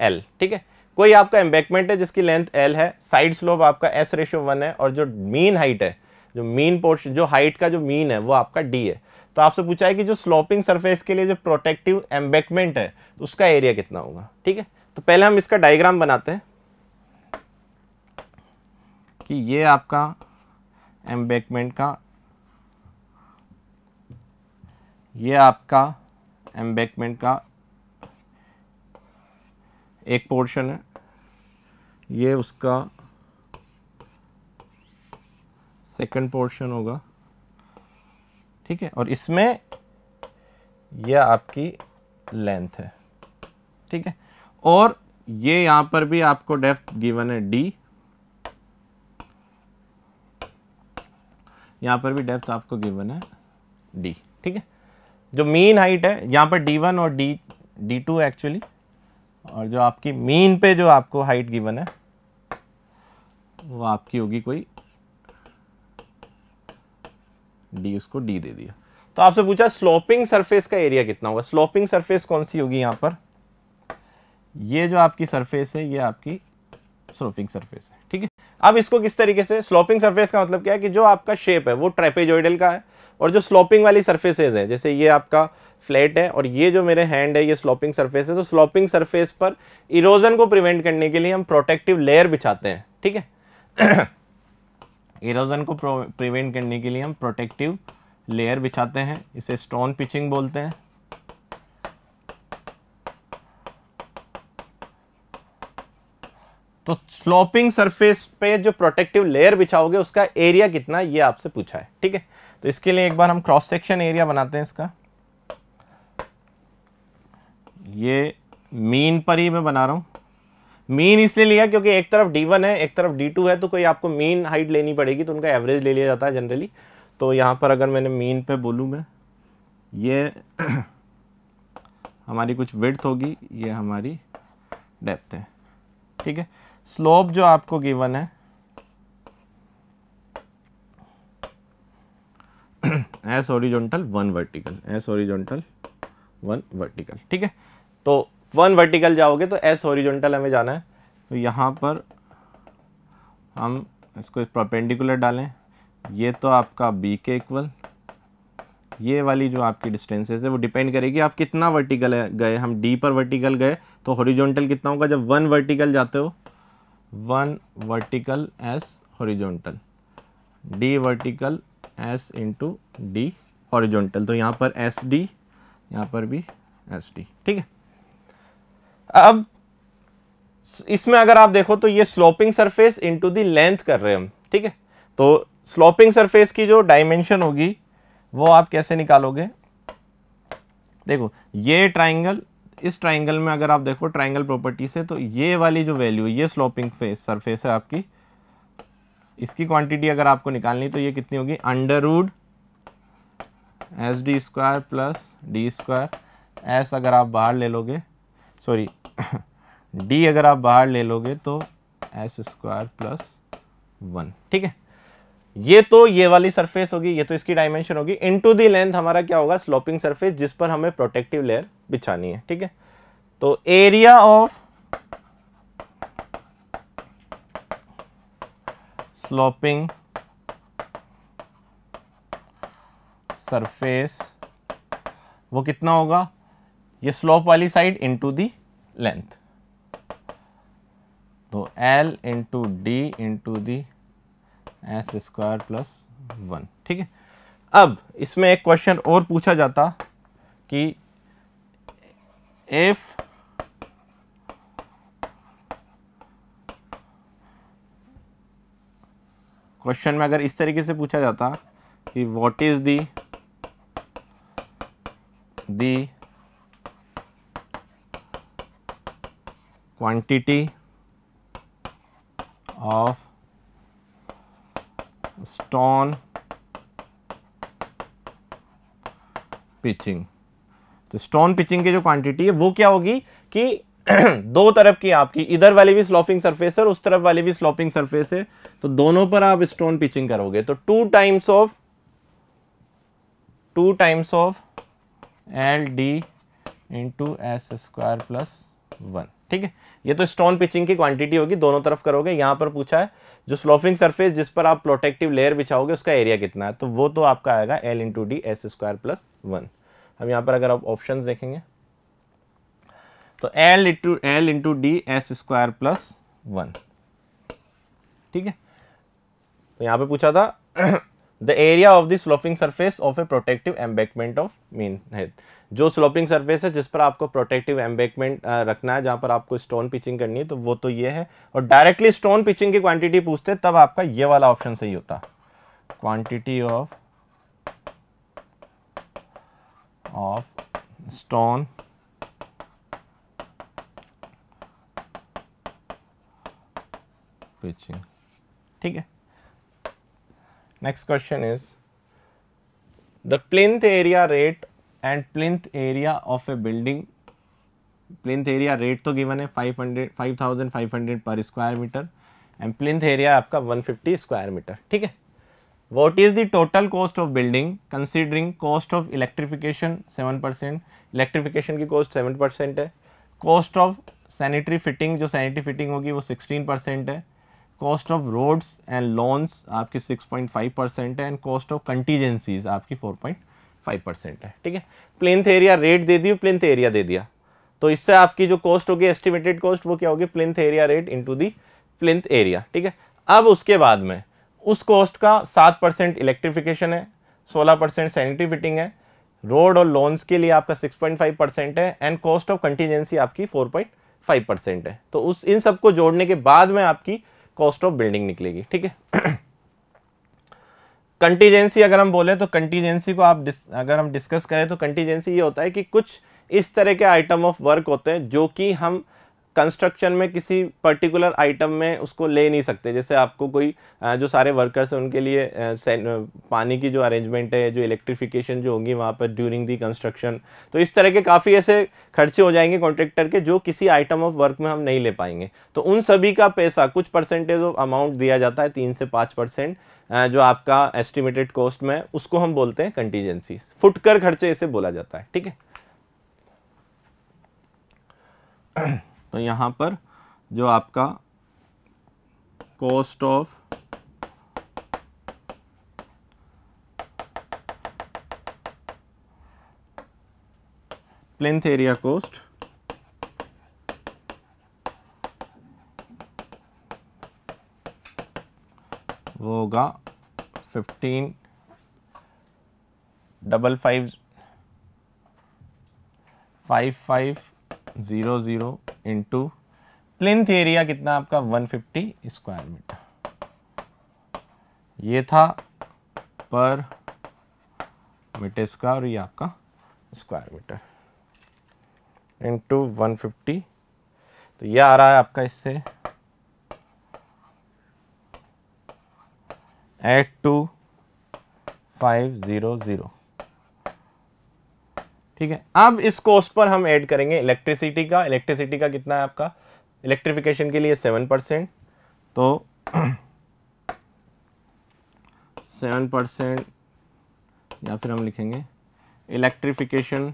A: l ठीक है कोई आपका एम्बेकमेंट है जिसकी लेंथ एल है side slope आपका s ratio one है और जो मीन हाइट है जो मीन पोर्शन जो हाइट का जो मीन है वो आपका डी है तो आपसे पूछा है कि जो स्लोपिंग सरफेस के लिए जो प्रोटेक्टिव एम्बेकमेंट है उसका एरिया कितना होगा ठीक है तो पहले हम इसका डायग्राम बनाते हैं कि ये आपका एम्बेकमेंट का ये आपका एम्बेकमेंट का एक पोर्शन है ये उसका सेकंड पोर्शन होगा ठीक है और इसमें यह आपकी लेंथ है ठीक है और ये यहाँ पर भी आपको डेफ्थ गिवन है डी यहाँ पर भी डेप्थ आपको गिवन है डी ठीक है जो मीन हाइट है यहाँ पर डी वन और डी डी टू एक्चुअली और जो आपकी मीन पे जो आपको हाइट गिवन है वो आपकी होगी कोई डी उसको डी दे दिया तो आपसे पूछा स्लोपिंग सरफेस का एरिया कितना होगा स्लोपिंग सरफेस कौन सी होगी यहाँ पर ये जो आपकी सरफेस है ये आपकी स्लोपिंग सरफेस है ठीक है अब इसको किस तरीके से स्लोपिंग सरफेस का मतलब क्या है कि जो आपका शेप है वो ट्रेपेजोइडल का है और जो स्लोपिंग वाली सर्फेसेज हैं जैसे ये आपका फ्लैट है और ये जो मेरे हैंड है ये स्लोपिंग सरफेस है तो स्लोपिंग सरफेस पर इरोजन को प्रिवेंट करने के लिए हम प्रोटेक्टिव लेयर बिछाते हैं ठीक है इरोजन को प्रिवेंट करने के लिए हम प्रोटेक्टिव लेयर बिछाते हैं इसे स्टोन पिचिंग बोलते हैं तो स्लोपिंग सरफेस पे जो प्रोटेक्टिव लेयर बिछाओगे उसका एरिया कितना ये आपसे पूछा है ठीक है तो इसके लिए एक बार हम क्रॉस सेक्शन एरिया बनाते हैं इसका ये मीन पर ही मैं बना रहा हूँ मीन इसलिए लिया क्योंकि एक तरफ D1 है एक तरफ D2 है तो कोई आपको मीन हाइट लेनी पड़ेगी तो उनका एवरेज ले लिया जाता है जनरली तो यहाँ पर अगर मैंने मीन पे बोलूँ मैं ये हमारी कुछ विड्थ होगी ये हमारी डेप्थ है ठीक है स्लोप जो आपको गिवन है s horizontal one vertical s horizontal one vertical ठीक है तो वन वर्टिकल जाओगे तो एस ओरिजोनटल हमें जाना है तो यहाँ पर हम इसको प्रोपेंडिकुलर डालें ये तो आपका बी के इक्वल ये वाली जो आपकी डिस्टेंसेज है वो डिपेंड करेगी आप कितना वर्टिकल गए हम डी पर वर्टिकल गए तो हॉरिजॉन्टल कितना होगा जब वन वर्टिकल जाते हो one vertical s horizontal d vertical s into d horizontal तो यहाँ पर एस डी यहाँ पर भी एस डी ठीक है अब इसमें अगर आप देखो तो ये sloping surface into the length कर रहे हैं हम ठीक है तो स्लोपिंग सरफेस की जो डायमेंशन होगी वो आप कैसे निकालोगे देखो ये ट्राइंगल इस ट्राइंगल में अगर आप देखो ट्राइंगल प्रॉपर्टी से तो ये वाली जो वैल्यू ये स्लोपिंग फेस सरफेस है आपकी इसकी क्वांटिटी अगर आपको निकालनी तो ये कितनी होगी under root s d square plus d square s अगर आप बाहर ले लोगे सॉरी डी अगर आप बाहर ले लोगे तो एस स्क्वायर प्लस वन ठीक है ये तो ये वाली सरफेस होगी ये तो इसकी डायमेंशन होगी इनटू दी लेंथ हमारा क्या होगा स्लोपिंग सरफेस जिस पर हमें प्रोटेक्टिव लेयर बिछानी है ठीक है तो एरिया ऑफ स्लोपिंग सरफेस वो कितना होगा ये स्लोप वाली साइड इनटू दी लेंथ तो l into d into the s square plus one ठीक है अब इसमें एक क्वेश्चन और पूछा जाता कि एफ क्वेश्चन में अगर इस तरीके से पूछा जाता कि what is the the quantity of stone pitching तो स्टोन पिचिंग की जो क्वांटिटी है वो क्या होगी कि दो तरफ की आपकी इधर वाली भी स्लोपिंग सरफेस है और उस तरफ वाली भी स्लोपिंग सरफेस है तो दोनों पर आप स्टोन पिचिंग करोगे तो two times of two times of l d into s square plus one ठीक है ये तो स्टोन पिचिंग की क्वांटिटी होगी दोनों तरफ करोगे यहां पर पूछा है जो स्लोफिंग सरफेस जिस पर आप प्रोटेक्टिव लेयर बिछाओगे उसका एरिया कितना है तो वो तो आपका आएगा l into d s square plus one हम यहाँ पर अगर आप ऑप्शन देखेंगे तो l into l into d s square plus one ठीक है तो यहाँ पे पूछा था the area of the sloping surface of a protective embankment of mean head जो स्लोपिंग सरफेस है जिस पर आपको प्रोटेक्टिव एम्बेकमेंट रखना है जहां पर आपको स्टोन पिचिंग करनी है तो वो तो ये है और डायरेक्टली स्टोन पिचिंग की क्वांटिटी पूछते तब आपका ये वाला ऑप्शन सही होता quantity of of stone pitching ठीक है Next question is the plinth area rate and plinth area of a building plinth area rate to given hai 500 5500 per square meter and plinth area aapka 150 square meter theek hai what is the total cost of building considering cost of electrification 7 electrification ki cost 7 hai cost of sanitary fitting jo sanitary fitting hogi wo 16 hai cost of roads and lawns आपकी 6.5 percent है and cost of contingencies आपकी 4.5 percent है ठीक है plinth area rate दे दी plinth area दे दिया तो इससे आपकी जो कॉस्ट होगी एस्टिमेटेड कॉस्ट वो क्या होगी plinth area rate to the plinth area ठीक है अब उसके बाद में उस कॉस्ट का सात परसेंट इलेक्ट्रिफिकेशन है सोलह परसेंट सैनिटरी फिटिंग है रोड और लोन्स के लिए आपका सिक्स पॉइंट फाइव परसेंट है एंड कॉस्ट ऑफ कंटीजेंसी आपकी फोर पॉइंट फाइव परसेंट है तो उस इन सबको जोड़ने के बाद में आपकी कॉस्ट ऑफ बिल्डिंग निकलेगी ठीक है कंटीजेंसी अगर हम बोले तो कंटीजेंसी को आप अगर हम डिस्कस करें तो कंटीजेंसी ये होता है कि कुछ इस तरह के आइटम ऑफ वर्क होते हैं जो कि हम कंस्ट्रक्शन में किसी पर्टिकुलर आइटम में उसको ले नहीं सकते जैसे आपको कोई जो सारे वर्कर्स हैं उनके लिए पानी की जो अरेंजमेंट है जो इलेक्ट्रिफिकेशन जो होगी वहाँ पर ड्यूरिंग दी कंस्ट्रक्शन तो इस तरह के काफ़ी ऐसे खर्चे हो जाएंगे कॉन्ट्रैक्टर के जो किसी आइटम ऑफ वर्क में हम नहीं ले पाएंगे तो उन सभी का पैसा कुछ परसेंटेज ऑफ अमाउंट दिया जाता है तीन से पाँच परसेंट जो आपका एस्टिमेटेड कॉस्ट में उसको हम बोलते हैं कंटीजेंसी फुटकर खर्चे इसे बोला जाता है ठीक है तो यहाँ पर जो आपका cost of plinth area cost वो होगा fifteen double five five five zero zero into plinth area कितना आपका 150 स्क्वायर मीटर ये था पर मीटर स्क्वायर और ये आपका स्क्वायर मीटर इंटू वन तो ये आ रहा है आपका इससे eight two five zero zero ठीक है अब इस कॉस्ट पर हम ऐड करेंगे इलेक्ट्रिसिटी का इलेक्ट्रिसिटी का कितना है आपका इलेक्ट्रिफिकेशन के लिए सेवन परसेंट तो सेवन परसेंट या फिर हम लिखेंगे electrification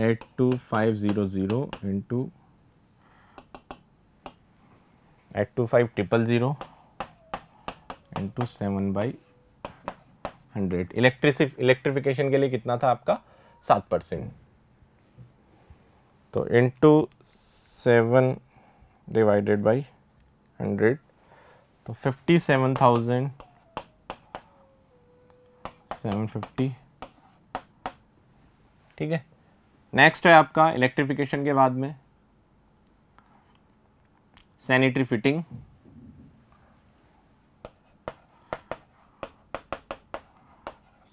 A: eight two five zero zero into eight two five triple zero into seven by hundred इलेक्ट्रिसिफ इलेक्ट्रिफिकेशन के लिए कितना था आपका सात परसेंट तो into seven divided by hundred तो fifty seven thousand seven fifty ठीक है नेक्स्ट है आपका इलेक्ट्रिफिकेशन के बाद में sanitary fitting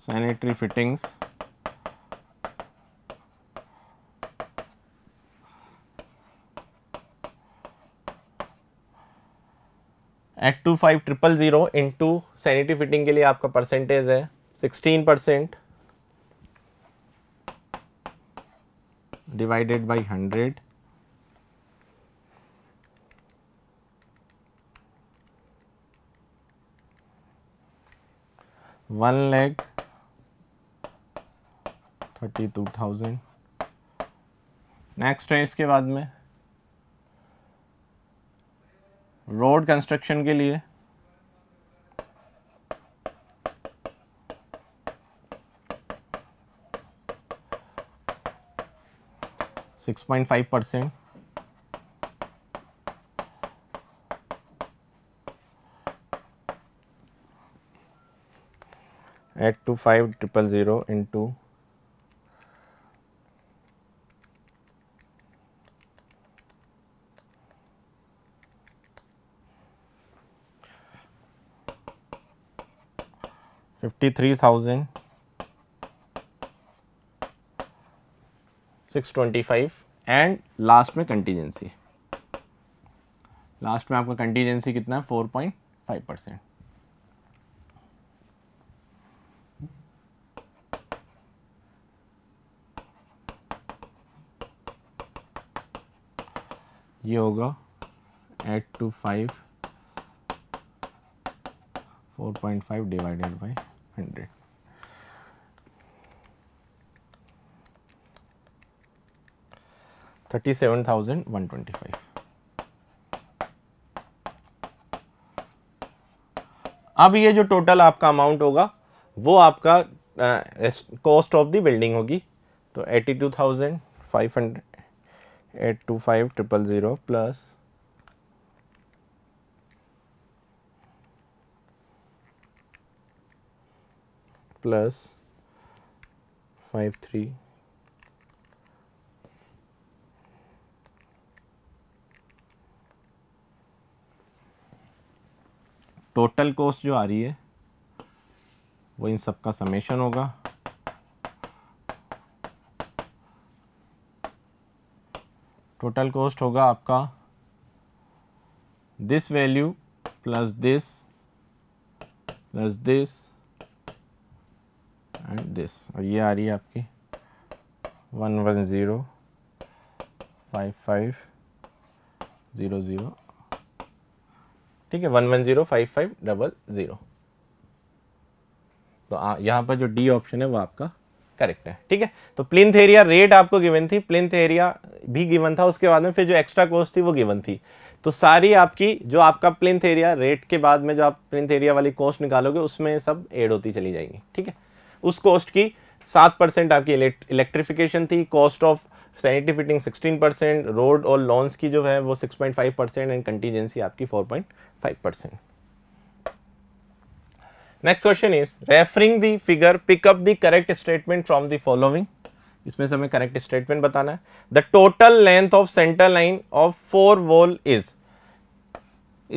A: sanitary fittings eight two five triple zero into sanitary fitting के लिए आपका परसेंटेज है sixteen percent divided by hundred one lakh thirty two thousand next है इसके बाद में रोड कंस्ट्रक्शन के लिए six point five percent eight two five triple zero into fifty three thousand six twenty five and last में contingency last में आपका contingency कितना है फोर पॉइंट फाइव परसेंट ये होगा eight two five four point five divided by hundred thirty seven thousand one twenty five अब ये जो टोटल आपका अमाउंट होगा वो आपका कॉस्ट ऑफ द बिल्डिंग होगी तो eighty two thousand five hundred eight two five triple zero plus plus five three total cost जो आ रही है वो इन सब का समेशन होगा टोटल कॉस्ट होगा आपका this value plus this plus this and this और ये आ रही है आपकी one one zero five five zero zero ठीक है one one zero five five double zero तो यहाँ पर जो डी ऑप्शन है वो आपका करेक्ट है ठीक है तो प्लिंथ एरिया रेट आपको गिवन थी प्लिंथ एरिया भी गिवन था उसके बाद में फिर जो एक्स्ट्रा कॉस्ट थी वो गिवन थी तो सारी आपकी जो आपका प्लिंथ एरिया रेट के बाद में जो आप प्लिंथ एरिया वाली कॉस्ट निकालोगे उसमें सब एड होती चली जाएगी ठीक है उस कॉस्ट की सात परसेंट आपकी इलेक्ट्रिफिकेशन थी cost of sanitary fitting sixteen percent road और लॉन्स की जो है वो six point five percent and contingency आपकी four point five percent next question is referring the figure pick up the correct statement from the following इसमें से हमें correct statement बताना है the total length of centre line of four wall is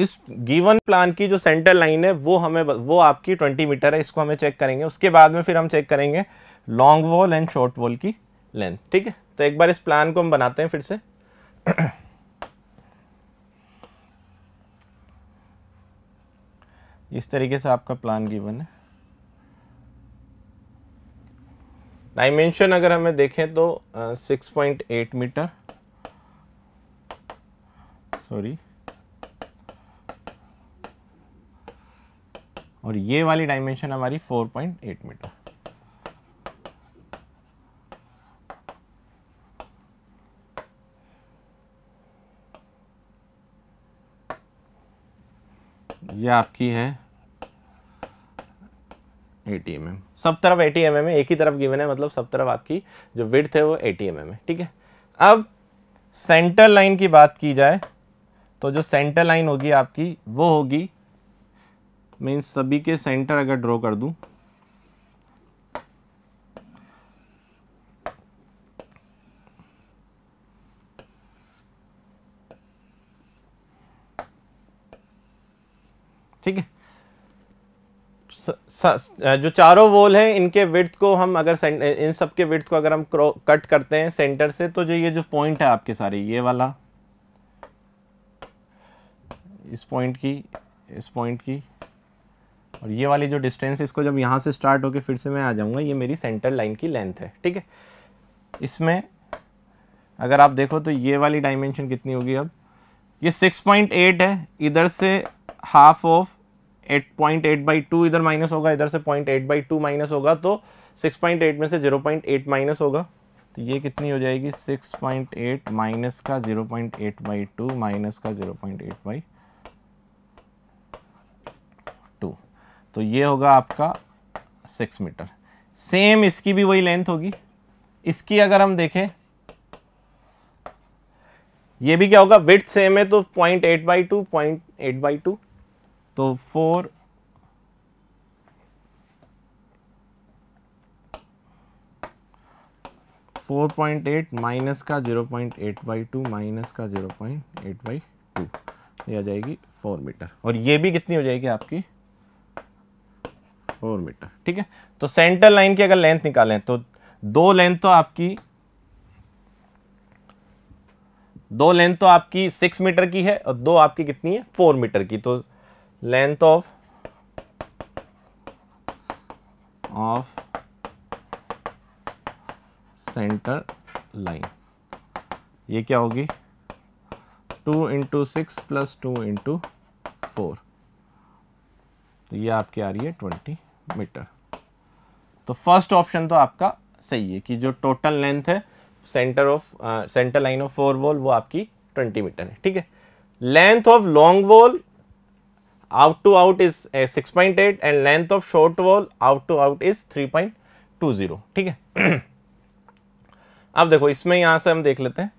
A: इस given plan की जो centre line है वो हमें वो आपकी 20 मीटर है इसको हमें चेक करेंगे उसके बाद में फिर हम चेक करेंगे long wall and short wall की लेंथ ठीक है तो एक बार इस प्लान को हम बनाते हैं फिर से इस तरीके से आपका प्लान गिवन है डायमेंशन अगर हमें देखें तो six point eight metre sorry और ये वाली डायमेंशन हमारी फोर पॉइंट एट मीटर ये आपकी है एटी एम mm. सब तरफ एटी mm है एक ही तरफ गिवन है मतलब सब तरफ आपकी जो विड्थ है वो एटी mm है ठीक है अब सेंटर लाइन की बात की जाए तो जो सेंटर लाइन होगी आपकी वो होगी मीन्स सभी के सेंटर अगर ड्रॉ कर दूँ ठीक है जो चारों वोल हैं इनके विड्थ को हम अगर इन सब के विड्थ को अगर हम कट करते हैं सेंटर से तो जो ये जो पॉइंट है आपके सारे ये वाला इस पॉइंट की इस पॉइंट की और ये वाली जो डिस्टेंस इसको जब यहाँ से स्टार्ट होकर फिर से मैं आ जाऊँगा ये मेरी सेंटर लाइन की लेंथ है ठीक है इसमें अगर आप देखो तो ये वाली डायमेंशन कितनी होगी अब ये 6.8 है इधर से half of eight point eight by two इधर माइनस होगा इधर से point eight by two minus होगा तो सिक्स पॉइंट एट में से जीरो पॉइंट एट माइनस होगा तो ये कितनी हो जाएगी सिक्स पॉइंट एट माइनस का zero point eight by two minus का zero point eight by two तो ये होगा आपका सिक्स मीटर सेम इसकी भी वही लेंथ होगी इसकी अगर हम देखें ये भी क्या होगा विथ सेम है तो point eight by two point eight by two तो four four point eight minus का zero point eight by two minus का zero point eight by two यह आ जाएगी फोर मीटर और ये भी कितनी हो जाएगी आपकी फोर मीटर ठीक है तो सेंटर लाइन की अगर लेंथ निकालें तो दो लेंथ तो आपकी दो लेंथ तो आपकी सिक्स मीटर की है और दो आपकी कितनी है फोर मीटर की तो length of of centre line ये क्या होगी two into six plus two into four तो ये आपकी आ रही है ट्वेंटी मीटर तो फर्स्ट ऑप्शन तो आपका सही है कि जो टोटल लेंथ है centre of centre line of four wall वो आपकी ट्वेंटी मीटर है ठीक है length of long wall out to out is uh, eh, 6.8 and length of short wall out to out is 3.20 ठीक है अब देखो इसमें यहां से हम देख लेते हैं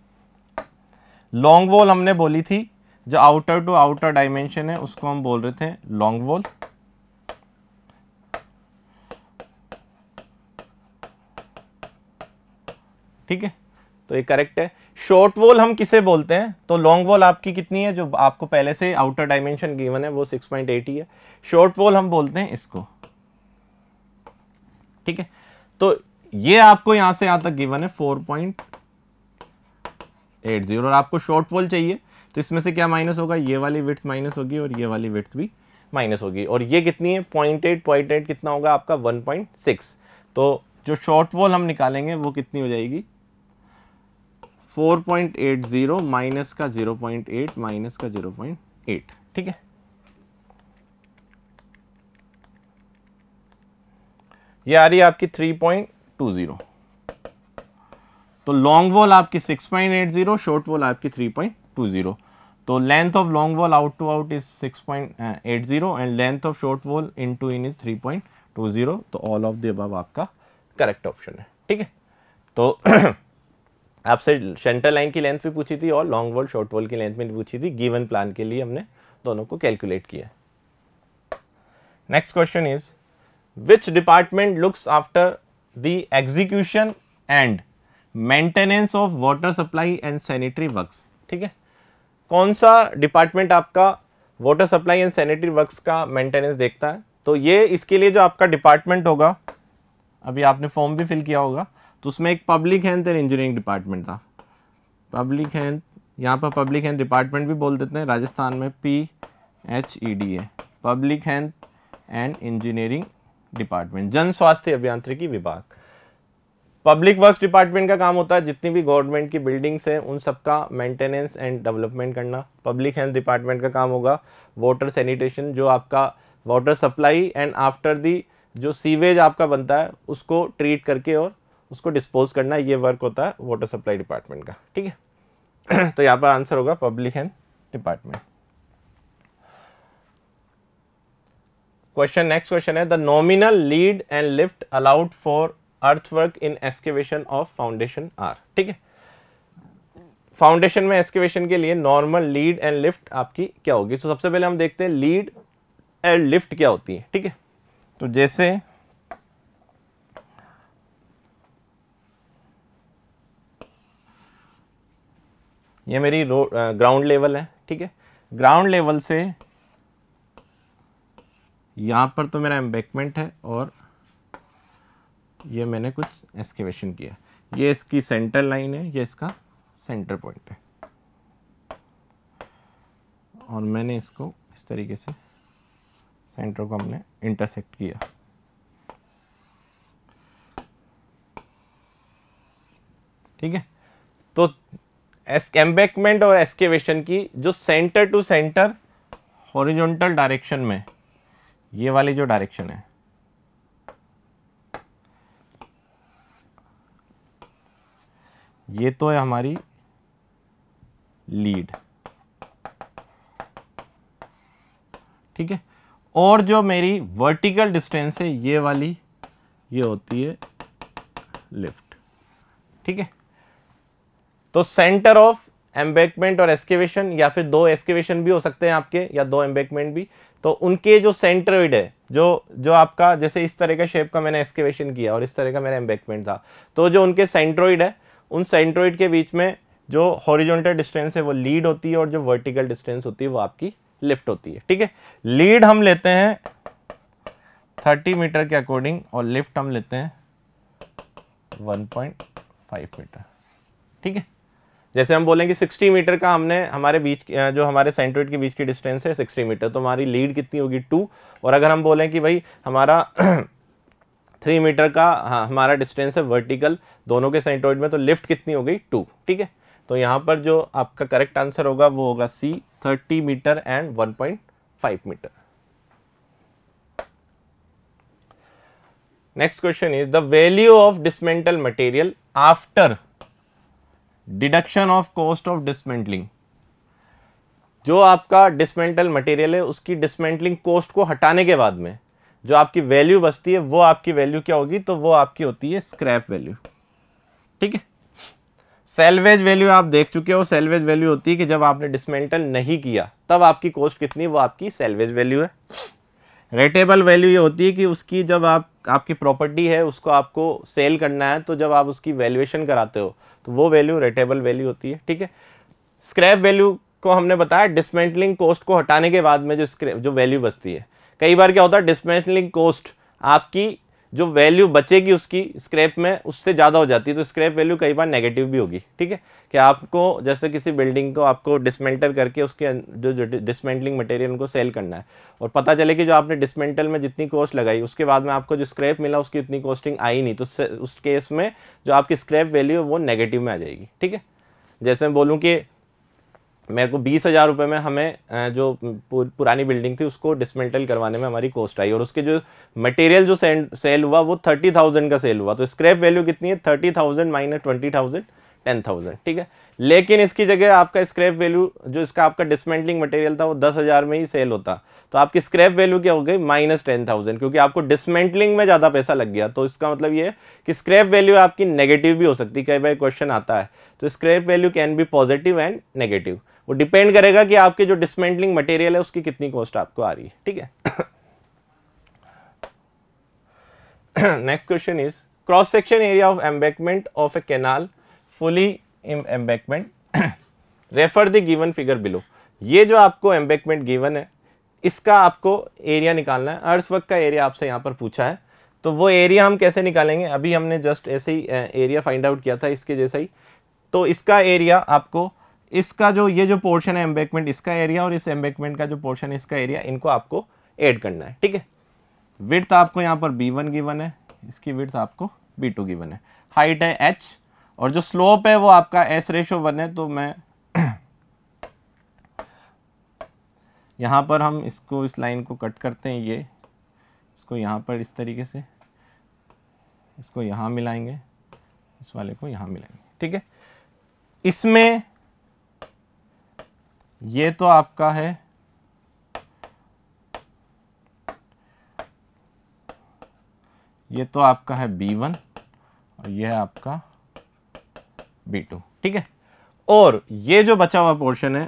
A: लॉन्ग वॉल हमने बोली थी जो आउटर टू आउटर डायमेंशन है उसको हम बोल रहे थे लॉन्ग वॉल ठीक है तो ये करेक्ट है शॉर्ट वॉल हम किसे बोलते हैं तो लॉन्ग वॉल आपकी कितनी है जो आपको पहले से आउटर डायमेंशन गिवन है वो 6.8 ही है शॉर्ट वॉल हम बोलते हैं इसको ठीक है तो ये आपको यहां से यहां तक गिवन है 4.80 और आपको शॉर्ट वॉल चाहिए तो इसमें से क्या माइनस होगा ये वाली विथ माइनस होगी और ये वाली विथ भी माइनस होगी और ये कितनी है पॉइंट एट पॉइंट एट कितना होगा आपका वन पॉइंट सिक्स तो जो शॉर्ट वॉल हम निकालेंगे वो कितनी हो जाएगी 4.80 माइनस का 0.8 माइनस का 0.8 ठीक है ये आ रही है आपकी 3.20 तो लॉन्ग वॉल आपकी 6.80 शॉर्ट वॉल आपकी 3.20 तो length of long wall out to out is 6.80 and length of short wall in to in is 3.20 तो ऑल ऑफ द अबव आपका करेक्ट ऑप्शन है ठीक है तो आपसे सेंटर लाइन की लेंथ भी पूछी थी और लॉन्ग वॉल शॉर्ट वॉल की लेंथ में पूछी थी गिवन प्लान के लिए हमने दोनों को कैलकुलेट किया next question is which department looks after the execution and maintenance of water supply and sanitary works ठीक है कौन सा डिपार्टमेंट आपका water supply and sanitary works का मेंटेनेंस देखता है तो ये इसके लिए जो आपका डिपार्टमेंट होगा अभी आपने फॉर्म भी फिल किया होगा तो उसमें एक public health and engineering department था पब्लिक हेल्थ यहाँ पर पब्लिक हेल्थ डिपार्टमेंट भी बोल देते हैं राजस्थान में P H E D A public health and engineering department जन स्वास्थ्य अभियांत्रिकी विभाग पब्लिक वर्क्स डिपार्टमेंट का काम होता है जितनी भी गवर्नमेंट की बिल्डिंग्स हैं उन सबका मेंटेनेंस एंड डेवलपमेंट करना पब्लिक हेल्थ डिपार्टमेंट का काम होगा वाटर सैनिटेशन जो आपका water supply and after the जो सीवेज आपका बनता है उसको ट्रीट करके और उसको डिस्पोज करना ये वर्क होता है वाटर सप्लाई डिपार्टमेंट का ठीक है तो यहाँ पर आंसर होगा public and department question next question है the nominal lead and lift allowed for earthwork in excavation of foundation are ठीक है फाउंडेशन में एक्सकेवेशन के लिए नॉर्मल लीड एंड लिफ्ट आपकी क्या होगी तो सबसे पहले हम देखते हैं लीड एंड लिफ्ट क्या होती है ठीक है तो जैसे ये मेरी ग्राउंड लेवल है ठीक है ग्राउंड लेवल से यहाँ पर तो मेरा एम्बेकमेंट है और ये मैंने कुछ एक्सकेवेशन किया ये इसकी सेंटर लाइन है ये इसका सेंटर पॉइंट है और मैंने इसको इस तरीके से सेंटर को हमने इंटरसेक्ट किया ठीक है तो एम्बेकमेंट और एस्केवेशन की जो centre to centre horizontal direction में ये वाली जो डायरेक्शन है ये तो है हमारी लीड ठीक है और जो मेरी वर्टिकल डिस्टेंस है ये वाली ये होती है लिफ्ट ठीक है तो सेंटर ऑफ एम्बेकमेंट और एस्केवेशन या फिर दो एस्केवेशन भी हो सकते हैं आपके या दो एम्बेकमेंट भी तो उनके जो सेंट्रोइड है जो जो आपका जैसे इस तरह का शेप का मैंने एस्केवेशन किया और इस तरह का मेरा एम्बेकमेंट था तो जो उनके सेंट्रोइड है उन सेंट्रोइड के बीच में जो हॉरिजॉन्टल डिस्टेंस है वो लीड होती है और जो वर्टिकल डिस्टेंस होती है वो आपकी लिफ्ट होती है ठीक है लीड हम लेते हैं 30 मीटर के अकॉर्डिंग और लिफ्ट हम लेते हैं 1.5 मीटर ठीक है जैसे हम बोलेंगे सिक्सटी मीटर का हमने हमारे बीच जो हमारे सेंट्रोइड के बीच की डिस्टेंस है सिक्सटी मीटर तो हमारी लीड कितनी होगी टू और अगर हम बोलें कि भाई हमारा थ्री मीटर का हाँ हमारा डिस्टेंस है वर्टिकल दोनों के सेंट्रोइड में तो लिफ्ट कितनी हो गई टू ठीक है तो यहाँ पर जो आपका करेक्ट आंसर होगा वो होगा C thirty metre and one point five metre next question is the value of dismantle material after deduction of cost of dismantling जो आपका डिसमेंटल मटेरियल है उसकी डिसमेंटलिंग कॉस्ट को हटाने के बाद में जो आपकी वैल्यू बचती है वो आपकी वैल्यू क्या होगी तो वो आपकी होती है स्क्रैप वैल्यू ठीक है सेलवेज वैल्यू आप देख चुके हो सेलवेज वैल्यू होती है कि जब आपने डिसमेंटल नहीं किया तब आपकी कॉस्ट कितनी वो आपकी सेलवेज वैल्यू है रेटेबल वैल्यू ये होती है कि उसकी जब आप आपकी प्रॉपर्टी है उसको आपको सेल करना है तो जब आप उसकी वैल्यूएशन कराते हो तो वो वैल्यू रेटेबल वैल्यू होती है ठीक है स्क्रैप वैल्यू को हमने बताया डिसमेंटलिंग कॉस्ट को हटाने के बाद में जो जो वैल्यू बचती है कई बार क्या होता है डिसमेंटलिंग कॉस्ट आपकी जो वैल्यू बचेगी उसकी स्क्रैप में उससे ज़्यादा हो जाती है तो स्क्रैप वैल्यू कई बार नेगेटिव भी होगी ठीक है कि आपको जैसे किसी बिल्डिंग को आपको डिसमेंटल करके उसके अं-, जो जो डिसमेंटलिंग मटेरियल उनको सेल करना है और पता चले कि जो आपने डिसमेंटल में जितनी कॉस्ट लगाई उसके बाद में आपको जो स्क्रैप मिला उसकी इतनी कॉस्टिंग आई नहीं तो उस केस में जो आपकी स्क्रैप वैल्यू है वो नेगेटिव में आ जाएगी ठीक है जैसे मैं बोलूँ कि मेरे को बीस हज़ार रुपये में हमें जो पुरानी बिल्डिंग थी उसको डिसमेंटल करवाने में हमारी कॉस्ट आई और उसके जो मटेरियल जो सेल हुआ वो थर्टी थाउजेंड का सेल हुआ तो स्क्रैप वैल्यू कितनी है thirty thousand minus twenty thousand ten thousand ठीक है लेकिन इसकी जगह आपका स्क्रैप वैल्यू जो इसका आपका डिसमेंटलिंग मटेरियल था वो दस हज़ार में ही सेल होता तो आपकी स्क्रैप वैल्यू क्या हो गई माइनस टेन थाउजेंड क्योंकि आपको डिसमेंटलिंग में ज़्यादा पैसा लग गया तो इसका मतलब ये है कि स्क्रैप वैल्यू आपकी नेगेटिव भी हो सकती है कई बार क्वेश्चन आता है तो scrap value can be positive and negative वो डिपेंड करेगा कि आपके जो डिसमेंटलिंग मटेरियल है उसकी कितनी कॉस्ट आपको आ रही है ठीक है next question is cross section area of embankment of a canal fully embankment refer the given figure below ये जो आपको एम्बेकमेंट गिवन है इसका आपको एरिया निकालना है अर्थवर्क का एरिया आपसे यहाँ पर पूछा है तो वो एरिया हम कैसे निकालेंगे अभी हमने जस्ट ऐसे ही एरिया फाइंड आउट किया था इसके जैसा ही तो इसका एरिया आपको इसका जो ये जो पोर्शन है एम्बेकमेंट इसका एरिया और इस एम्बेकमेंट का जो पोर्शन इसका एरिया इनको आपको ऐड करना है ठीक है विर्थ आपको यहाँ पर बी वन गिवन है इसकी विर्थ आपको बी टू गिवन है हाइट है एच और जो स्लोप है वो आपका एस रेशो वन है तो मैं यहाँ पर हम इसको इस लाइन को कट करते हैं ये इसको यहाँ पर इस तरीके से इसको यहाँ मिलाएंगे इस वाले को यहाँ मिलाएंगे ठीक है इसमें ये तो आपका है ये तो आपका है B1 और ये है आपका B2 ठीक है और ये जो बचा हुआ पोर्शन है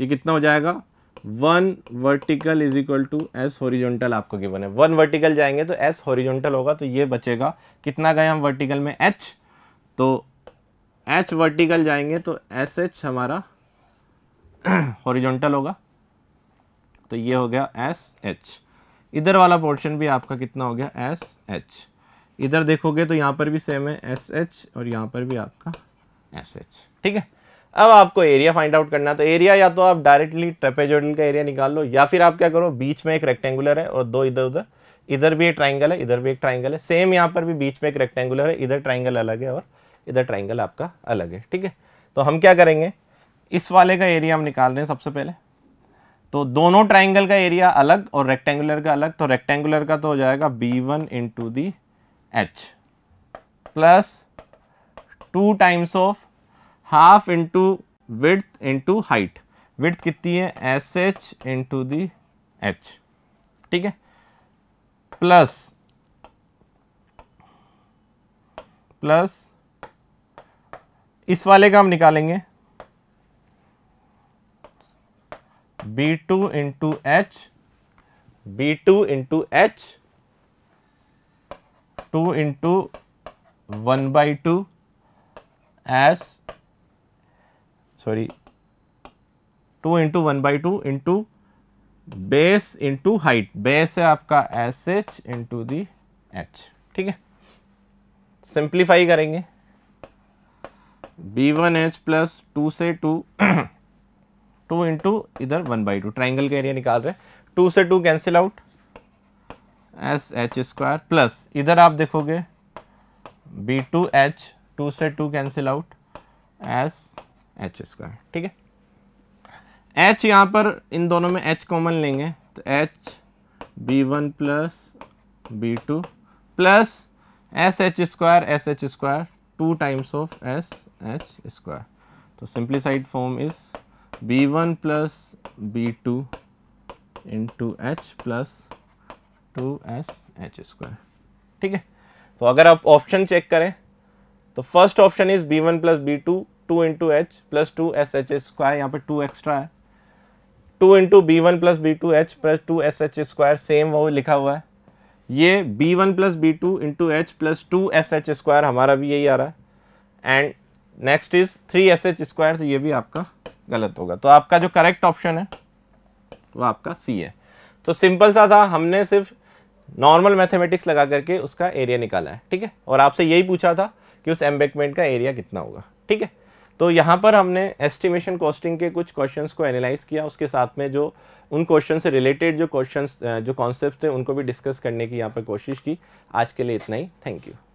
A: ये कितना हो जाएगा one vertical is equal to S horizontal आपको गिवन है वन वर्टिकल जाएंगे तो एस हॉरिजॉन्टल होगा तो ये बचेगा कितना गए हम वर्टिकल में एच तो एच वर्टिकल जाएंगे तो एस एच हमारा हॉरिजॉन्टल होगा तो ये हो गया एस एच इधर वाला पोर्शन भी आपका कितना हो गया एस एच इधर देखोगे तो यहाँ पर भी सेम है एस एच और यहाँ पर भी आपका एस एच ठीक है अब आपको एरिया फाइंड आउट करना है तो एरिया या तो आप डायरेक्टली ट्रेपेजोडल का एरिया निकाल लो या फिर आप क्या करो बीच में एक रेक्टेंगुलर है और दो इधर उधर इधर भी एक ट्राइंगल है इधर भी एक ट्राइंगल है सेम यहाँ पर भी बीच में एक रेक्टेंगुलर है इधर ट्राइंगल अलग है और इधर ट्राइंगल आपका अलग है ठीक है तो हम क्या करेंगे इस वाले का एरिया हम निकाल रहे हैं सबसे पहले तो दोनों ट्राइंगल का एरिया अलग और रेक्टेंगुलर का अलग तो रेक्टेंगुलर का तो हो जाएगा B one into the H plus two times of half into width into height width कितनी है S H into the H ठीक है प्लस प्लस इस वाले का हम निकालेंगे B two into H B two into H two into one by two S sorry two into one by two into base into height base है आपका S H into the H ठीक है simplify करेंगे B one H plus two से two two into इधर one by two triangle का area निकाल रहे टू से two cancel out S H square plus इधर आप देखोगे बी टू एच टू से two cancel out S H square ठीक है एच यहाँ पर इन दोनों में एच कॉमन लेंगे तो H B one plus B two plus S H square S H square two times of S H square तो simplified form is B one plus B two into H plus two S H square ठीक है तो अगर आप option check करें तो first option is B one plus B two two into H plus two S H square यहाँ पर two extra है two into B one plus B two H plus two S H square same वो लिखा हुआ है ये B one plus B two into H plus two S H square हमारा भी यही आ रहा है and next is three S H square तो ये भी आपका गलत होगा तो आपका जो करेक्ट ऑप्शन है वो आपका सी है तो सिंपल सा था हमने सिर्फ नॉर्मल मैथमेटिक्स लगा करके उसका एरिया निकाला है ठीक है और आपसे यही पूछा था कि उस एम्बेकमेंट का एरिया कितना होगा ठीक है तो यहाँ पर हमने एस्टिमेशन कॉस्टिंग के कुछ क्वेश्चंस को एनालाइज किया उसके साथ में जो उन क्वेश्चन से रिलेटेड जो क्वेश्चंस जो कॉन्सेप्ट थे उनको भी डिस्कस करने की यहाँ पर कोशिश की आज के लिए इतना ही थैंक यू